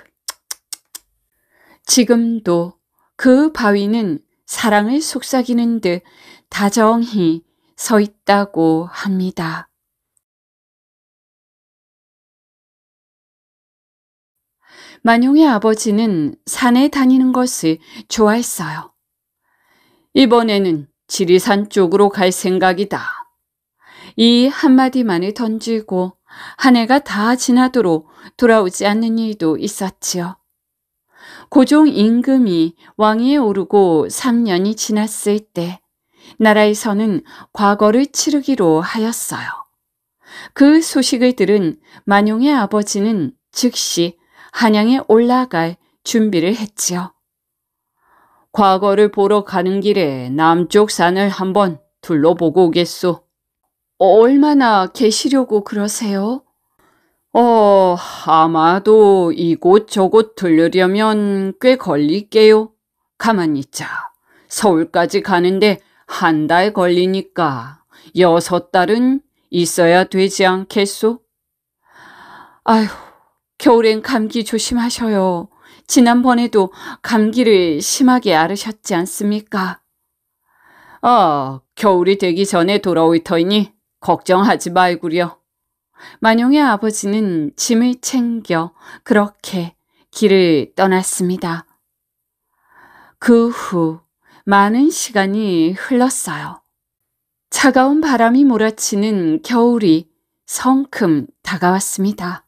지금도 그 바위는 사랑을 속삭이는 듯 다정히 서 있다고 합니다. 만용의 아버지는 산에 다니는 것을 좋아했어요. 이번에는 지리산 쪽으로 갈 생각이다. 이 한마디만을 던지고 한 해가 다 지나도록 돌아오지 않는 일도 있었지요. 고종 임금이 왕위에 오르고 3년이 지났을 때 나라에서는 과거를 치르기로 하였어요. 그 소식을 들은 만용의 아버지는 즉시 한양에 올라갈 준비를 했지요. 과거를 보러 가는 길에 남쪽 산을 한번 둘러보고 오겠소. 어, 얼마나 계시려고 그러세요? 어, 아마도 이곳저곳 들르려면 꽤 걸릴게요. 가만히 있자. 서울까지 가는데 한 달 걸리니까 여섯 달은 있어야 되지 않겠소? 아휴, 겨울엔 감기 조심하셔요. 지난번에도 감기를 심하게 앓으셨지 않습니까? 아, 겨울이 되기 전에 돌아올 터이니 걱정하지 말구려. 만용의 아버지는 짐을 챙겨 그렇게 길을 떠났습니다. 그 후 많은 시간이 흘렀어요. 차가운 바람이 몰아치는 겨울이 성큼 다가왔습니다.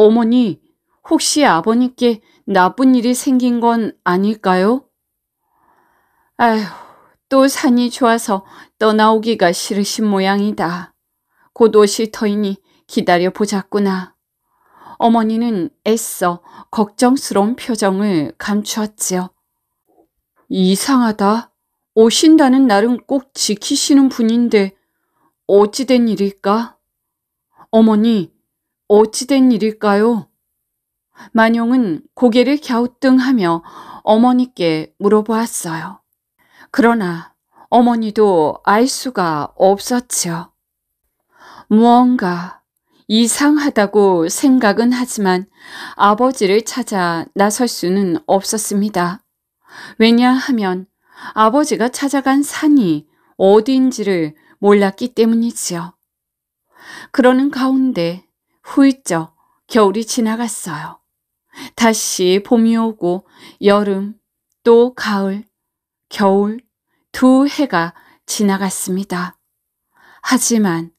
어머니, 혹시 아버님께 나쁜 일이 생긴 건 아닐까요? 아휴, 또 산이 좋아서 떠나오기가 싫으신 모양이다. 곧 옷이 터이니 기다려보자꾸나. 어머니는 애써 걱정스러운 표정을 감추었지요. 이상하다. 오신다는 날은 꼭 지키시는 분인데 어찌된 일일까? 어머니, 어찌된 일일까요? 만용은 고개를 갸우뚱하며 어머니께 물어보았어요. 그러나 어머니도 알 수가 없었지요. 무언가 이상하다고 생각은 하지만 아버지를 찾아 나설 수는 없었습니다. 왜냐하면 아버지가 찾아간 산이 어디인지를 몰랐기 때문이지요. 그러는 가운데 후이쩍 겨울이 지나갔어요. 다시 봄이 오고 여름 또 가을 겨울 두 해가 지나갔습니다. 하지만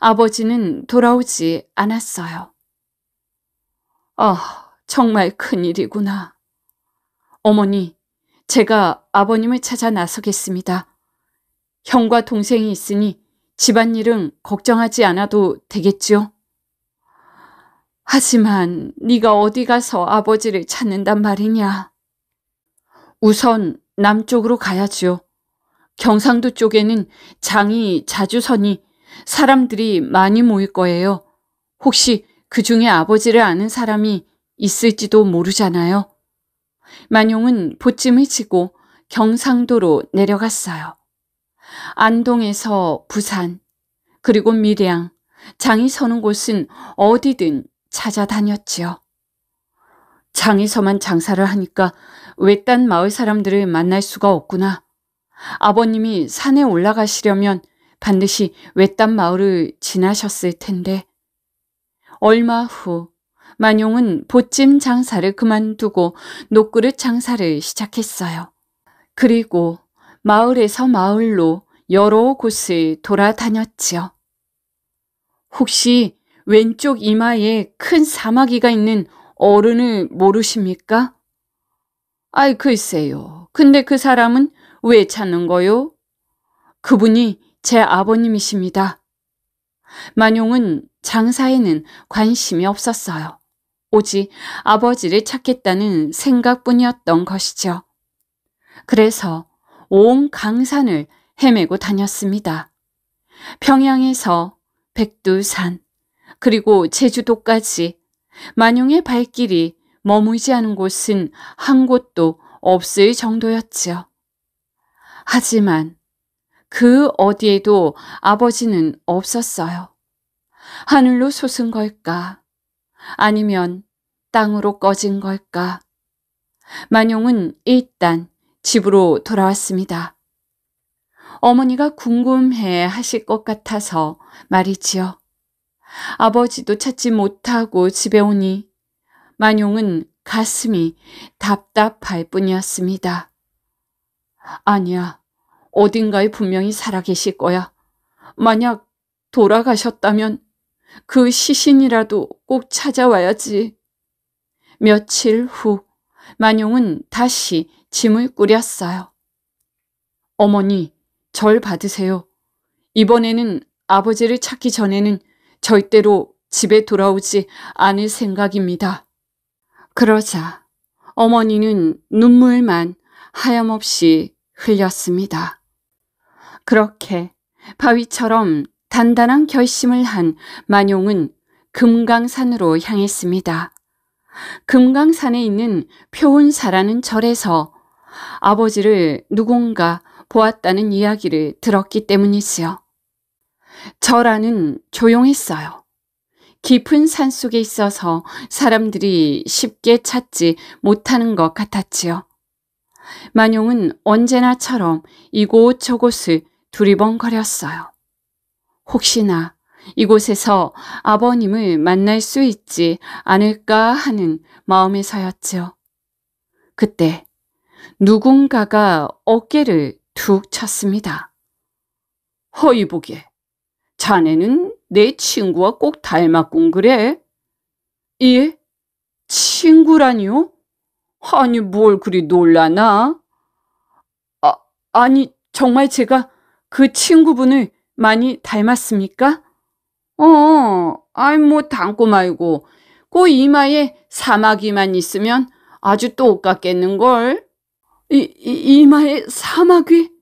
아버지는 돌아오지 않았어요. 아, 정말 큰일이구나. 어머니, 제가 아버님을 찾아 나서겠습니다. 형과 동생이 있으니 집안일은 걱정하지 않아도 되겠지요? 하지만 네가 어디 가서 아버지를 찾는단 말이냐. 우선 남쪽으로 가야지요. 경상도 쪽에는 장이 자주 서니 사람들이 많이 모일 거예요. 혹시 그 중에 아버지를 아는 사람이 있을지도 모르잖아요. 만용은 보침을 치고 경상도로 내려갔어요. 안동에서 부산, 그리고 밀양, 장이 서는 곳은 어디든 찾아다녔지요. 장에서만 장사를 하니까 외딴 마을 사람들을 만날 수가 없구나. 아버님이 산에 올라가시려면 반드시 외딴 마을을 지나셨을 텐데. 얼마 후 만용은 보찜 장사를 그만두고 녹그릇 장사를 시작했어요. 그리고 마을에서 마을로 여러 곳을 돌아다녔지요. 혹시 왼쪽 이마에 큰 사마귀가 있는 어른을 모르십니까? 아이 글쎄요. 근데 그 사람은 왜 찾는 거요? 그분이 제 아버님이십니다. 만용은 장사에는 관심이 없었어요. 오직 아버지를 찾겠다는 생각뿐이었던 것이죠. 그래서 온 강산을 헤매고 다녔습니다. 평양에서 백두산, 그리고 제주도까지 만용의 발길이 머무지 않은 곳은 한 곳도 없을 정도였지요. 하지만 그 어디에도 아버지는 없었어요. 하늘로 솟은 걸까? 아니면 땅으로 꺼진 걸까? 만용은 일단 집으로 돌아왔습니다. 어머니가 궁금해 하실 것 같아서 말이지요. 아버지도 찾지 못하고 집에 오니 만용은 가슴이 답답할 뿐이었습니다. 아니야. 어딘가에 분명히 살아계실 거야. 만약 돌아가셨다면 그 시신이라도 꼭 찾아와야지. 며칠 후 만용은 다시 짐을 꾸렸어요. 어머니, 절 받으세요. 이번에는 아버지를 찾기 전에는 절대로 집에 돌아오지 않을 생각입니다. 그러자 어머니는 눈물만 하염없이 흘렸습니다. 그렇게 바위처럼 단단한 결심을 한 만용은 금강산으로 향했습니다. 금강산에 있는 표운사라는 절에서 아버지를 누군가 보았다는 이야기를 들었기 때문이지요. 저라는 조용했어요. 깊은 산 속에 있어서 사람들이 쉽게 찾지 못하는 것 같았지요. 만용은 언제나처럼 이곳저곳을 두리번거렸어요. 혹시나 이곳에서 아버님을 만날 수 있지 않을까 하는 마음에서였지요. 그때 누군가가 어깨를 툭 쳤습니다. 허이 보게. 자네는 내 친구와 꼭 닮았군 그래. 예? 친구라니요? 아니 뭘 그리 놀라나? 아, 아니 정말 제가 그 친구분을 많이 닮았습니까? 어, 아이 뭐 닮고 말고 그 이마에 사마귀만 있으면 아주 똑같겠는걸. 이, 이, 이마에 사마귀?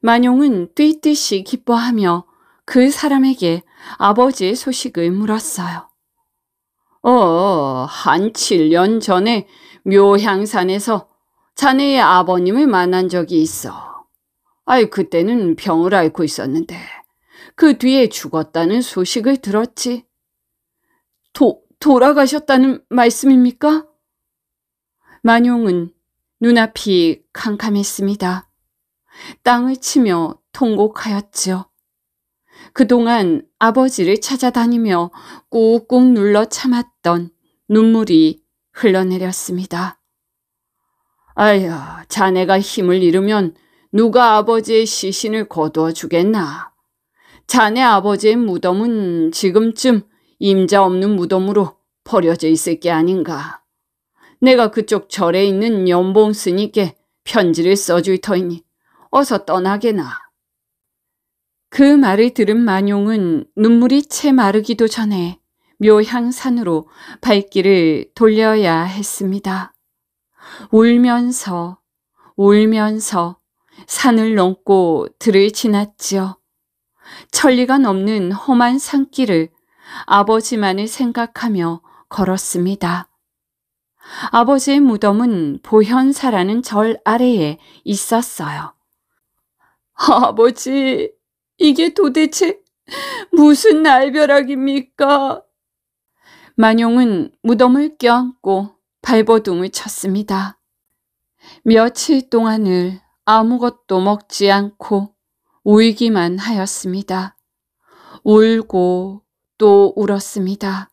만용은 뛰듯이 기뻐하며 그 사람에게 아버지의 소식을 물었어요. 어, 한 7년 전에 묘향산에서 자네의 아버님을 만난 적이 있어. 아이, 그때는 병을 앓고 있었는데 그 뒤에 죽었다는 소식을 들었지. 도, 돌아가셨다는 말씀입니까? 만용은 눈앞이 캄캄했습니다. 땅을 치며 통곡하였지요. 그동안 아버지를 찾아다니며 꾹꾹 눌러 참았던 눈물이 흘러내렸습니다. 아휴, 자네가 힘을 잃으면 누가 아버지의 시신을 거두어 주겠나. 자네 아버지의 무덤은 지금쯤 임자 없는 무덤으로 버려져 있을 게 아닌가. 내가 그쪽 절에 있는 연봉 스님께 편지를 써줄 터이니 어서 떠나게나. 그 말을 들은 만용은 눈물이 채 마르기도 전에 묘향산으로 발길을 돌려야 했습니다. 울면서 울면서 산을 넘고 들을 지났지요. 천리가 넘는 험한 산길을 아버지만을 생각하며 걸었습니다. 아버지의 무덤은 보현사라는 절 아래에 있었어요. 아버지, 이게 도대체 무슨 날벼락입니까? 만용은 무덤을 껴안고 발버둥을 쳤습니다. 며칠 동안을 아무것도 먹지 않고 울기만 하였습니다. 울고 또 울었습니다.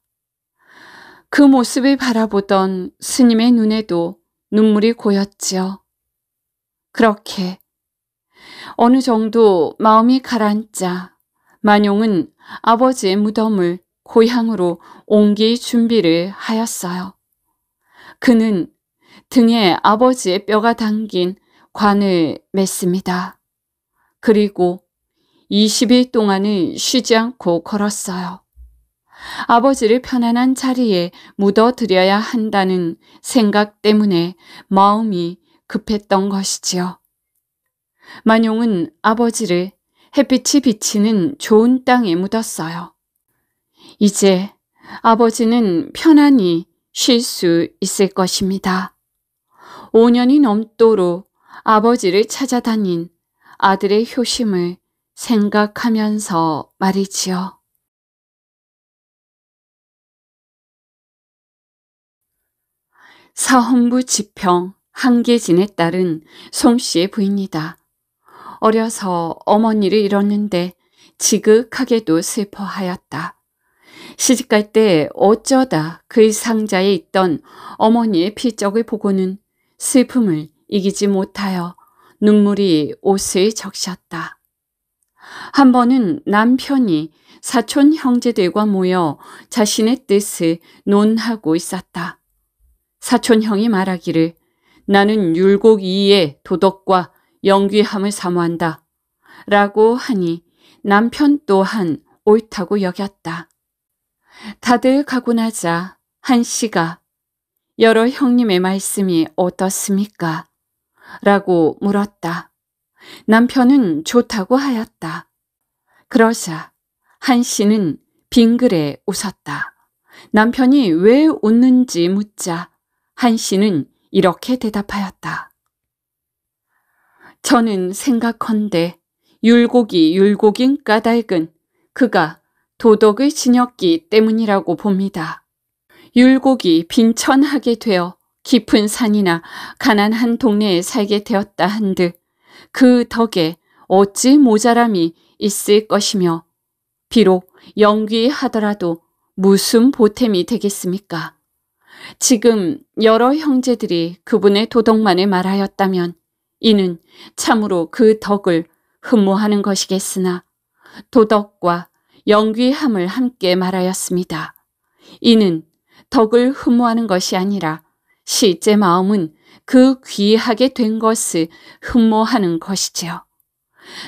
그 모습을 바라보던 스님의 눈에도 눈물이 고였지요. 그렇게 어느 정도 마음이 가라앉자 만용은 아버지의 무덤을 고향으로 옮길 준비를 하였어요. 그는 등에 아버지의 뼈가 담긴 관을 맸습니다. 그리고 20일 동안은 쉬지 않고 걸었어요. 아버지를 편안한 자리에 묻어드려야 한다는 생각 때문에 마음이 급했던 것이지요. 만용은 아버지를 햇빛이 비치는 좋은 땅에 묻었어요. 이제 아버지는 편안히 쉴 수 있을 것입니다. 5년이 넘도록 아버지를 찾아다닌 아들의 효심을 생각하면서 말이지요. 사헌부 지평 한계진에 따른 송씨의 부입니다. 어려서 어머니를 잃었는데 지극하게도 슬퍼하였다. 시집갈 때 어쩌다 그 상자에 있던 어머니의 피적을 보고는 슬픔을 이기지 못하여 눈물이 옷을 적셨다. 한 번은 남편이 사촌 형제들과 모여 자신의 뜻을 논하고 있었다. 사촌 형이 말하기를 나는 율곡 이의 도덕과 영귀함을 사모한다. 라고 하니 남편 또한 옳다고 여겼다. 다들 가고 나자 한 씨가 여러 형님의 말씀이 어떻습니까? 라고 물었다. 남편은 좋다고 하였다. 그러자 한 씨는 빙그레 웃었다. 남편이 왜 웃는지 묻자 한 씨는 이렇게 대답하였다. 저는 생각컨데 율곡이 율곡인 까닭은 그가 도덕을 지녔기 때문이라고 봅니다. 율곡이 빈천하게 되어 깊은 산이나 가난한 동네에 살게 되었다 한들 그 덕에 어찌 모자람이 있을 것이며 비록 영귀하더라도 무슨 보탬이 되겠습니까? 지금 여러 형제들이 그분의 도덕만을 말하였다면 이는 참으로 그 덕을 흠모하는 것이겠으나 도덕과 영귀함을 함께 말하였습니다. 이는 덕을 흠모하는 것이 아니라 실제 마음은 그 귀하게 된 것을 흠모하는 것이지요.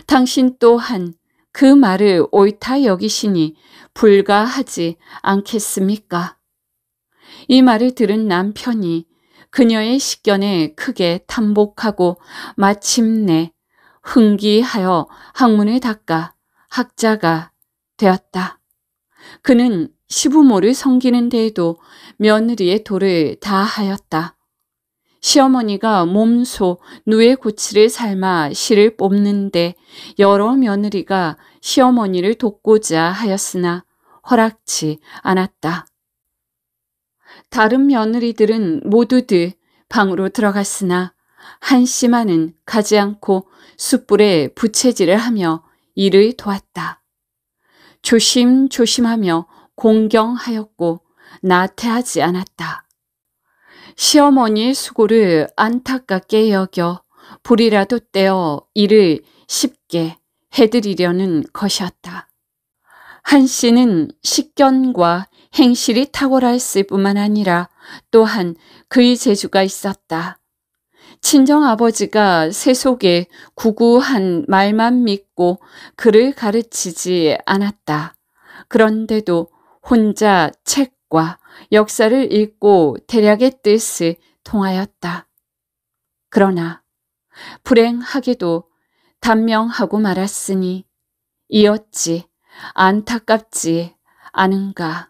당신 또한 그 말을 옳다 여기시니 불가하지 않겠습니까? 이 말을 들은 남편이 그녀의 식견에 크게 탐복하고 마침내 흥기하여 학문을 닦아 학자가 되었다. 그는 시부모를 섬기는 데에도 며느리의 도를 다하였다. 시어머니가 몸소 누의 고치를 삶아 시를 뽑는데 여러 며느리가 시어머니를 돕고자 하였으나 허락치 않았다. 다른 며느리들은 모두들 방으로 들어갔으나 한 씨만은 가지 않고 숯불에 부채질을 하며 일을 도왔다. 조심조심하며 공경하였고 나태하지 않았다. 시어머니의 수고를 안타깝게 여겨 불이라도 떼어 일을 쉽게 해드리려는 것이었다. 한 씨는 식견과 행실이 탁월했을 뿐만 아니라 또한 그의 재주가 있었다. 친정아버지가 세속에 구구한 말만 믿고 그를 가르치지 않았다. 그런데도 혼자 책과 역사를 읽고 대략의 뜻을 통하였다. 그러나 불행하게도 단명하고 말았으니 이었지 안타깝지 않은가.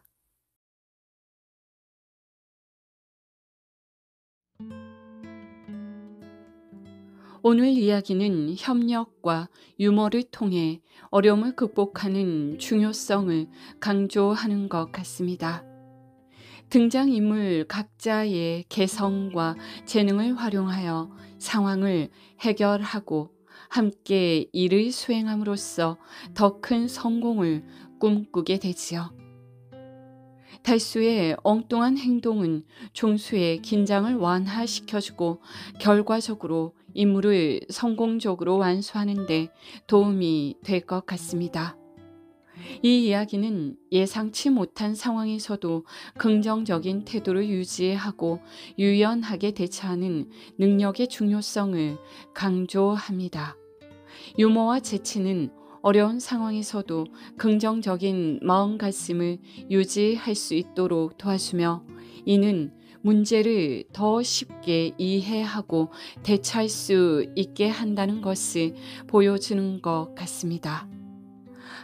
오늘 이야기는 협력과 유머를 통해 어려움을 극복하는 중요성을 강조하는 것 같습니다. 등장인물 각자의 개성과 재능을 활용하여 상황을 해결하고 함께 일을 수행함으로써 더 큰 성공을 꿈꾸게 되지요. 달수의 엉뚱한 행동은 종수의 긴장을 완화시켜주고 결과적으로 임무를 성공적으로 완수하는데 도움이 될 것 같습니다. 이 이야기는 예상치 못한 상황에서도 긍정적인 태도를 유지하고 유연하게 대처하는 능력의 중요성을 강조합니다. 유머와 재치는 어려운 상황에서도 긍정적인 마음가짐을 유지할 수 있도록 도와주며 이는 문제를 더 쉽게 이해하고 대처할 수 있게 한다는 것을 보여주는 것 같습니다.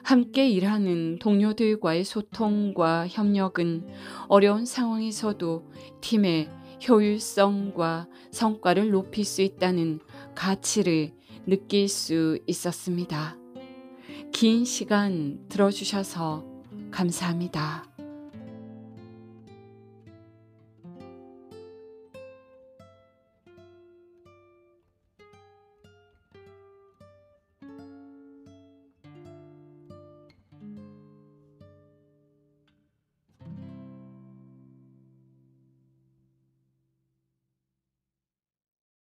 함께 일하는 동료들과의 소통과 협력은 어려운 상황에서도 팀의 효율성과 성과를 높일 수 있다는 가치를 느낄 수 있었습니다. 긴 시간 들어주셔서 감사합니다.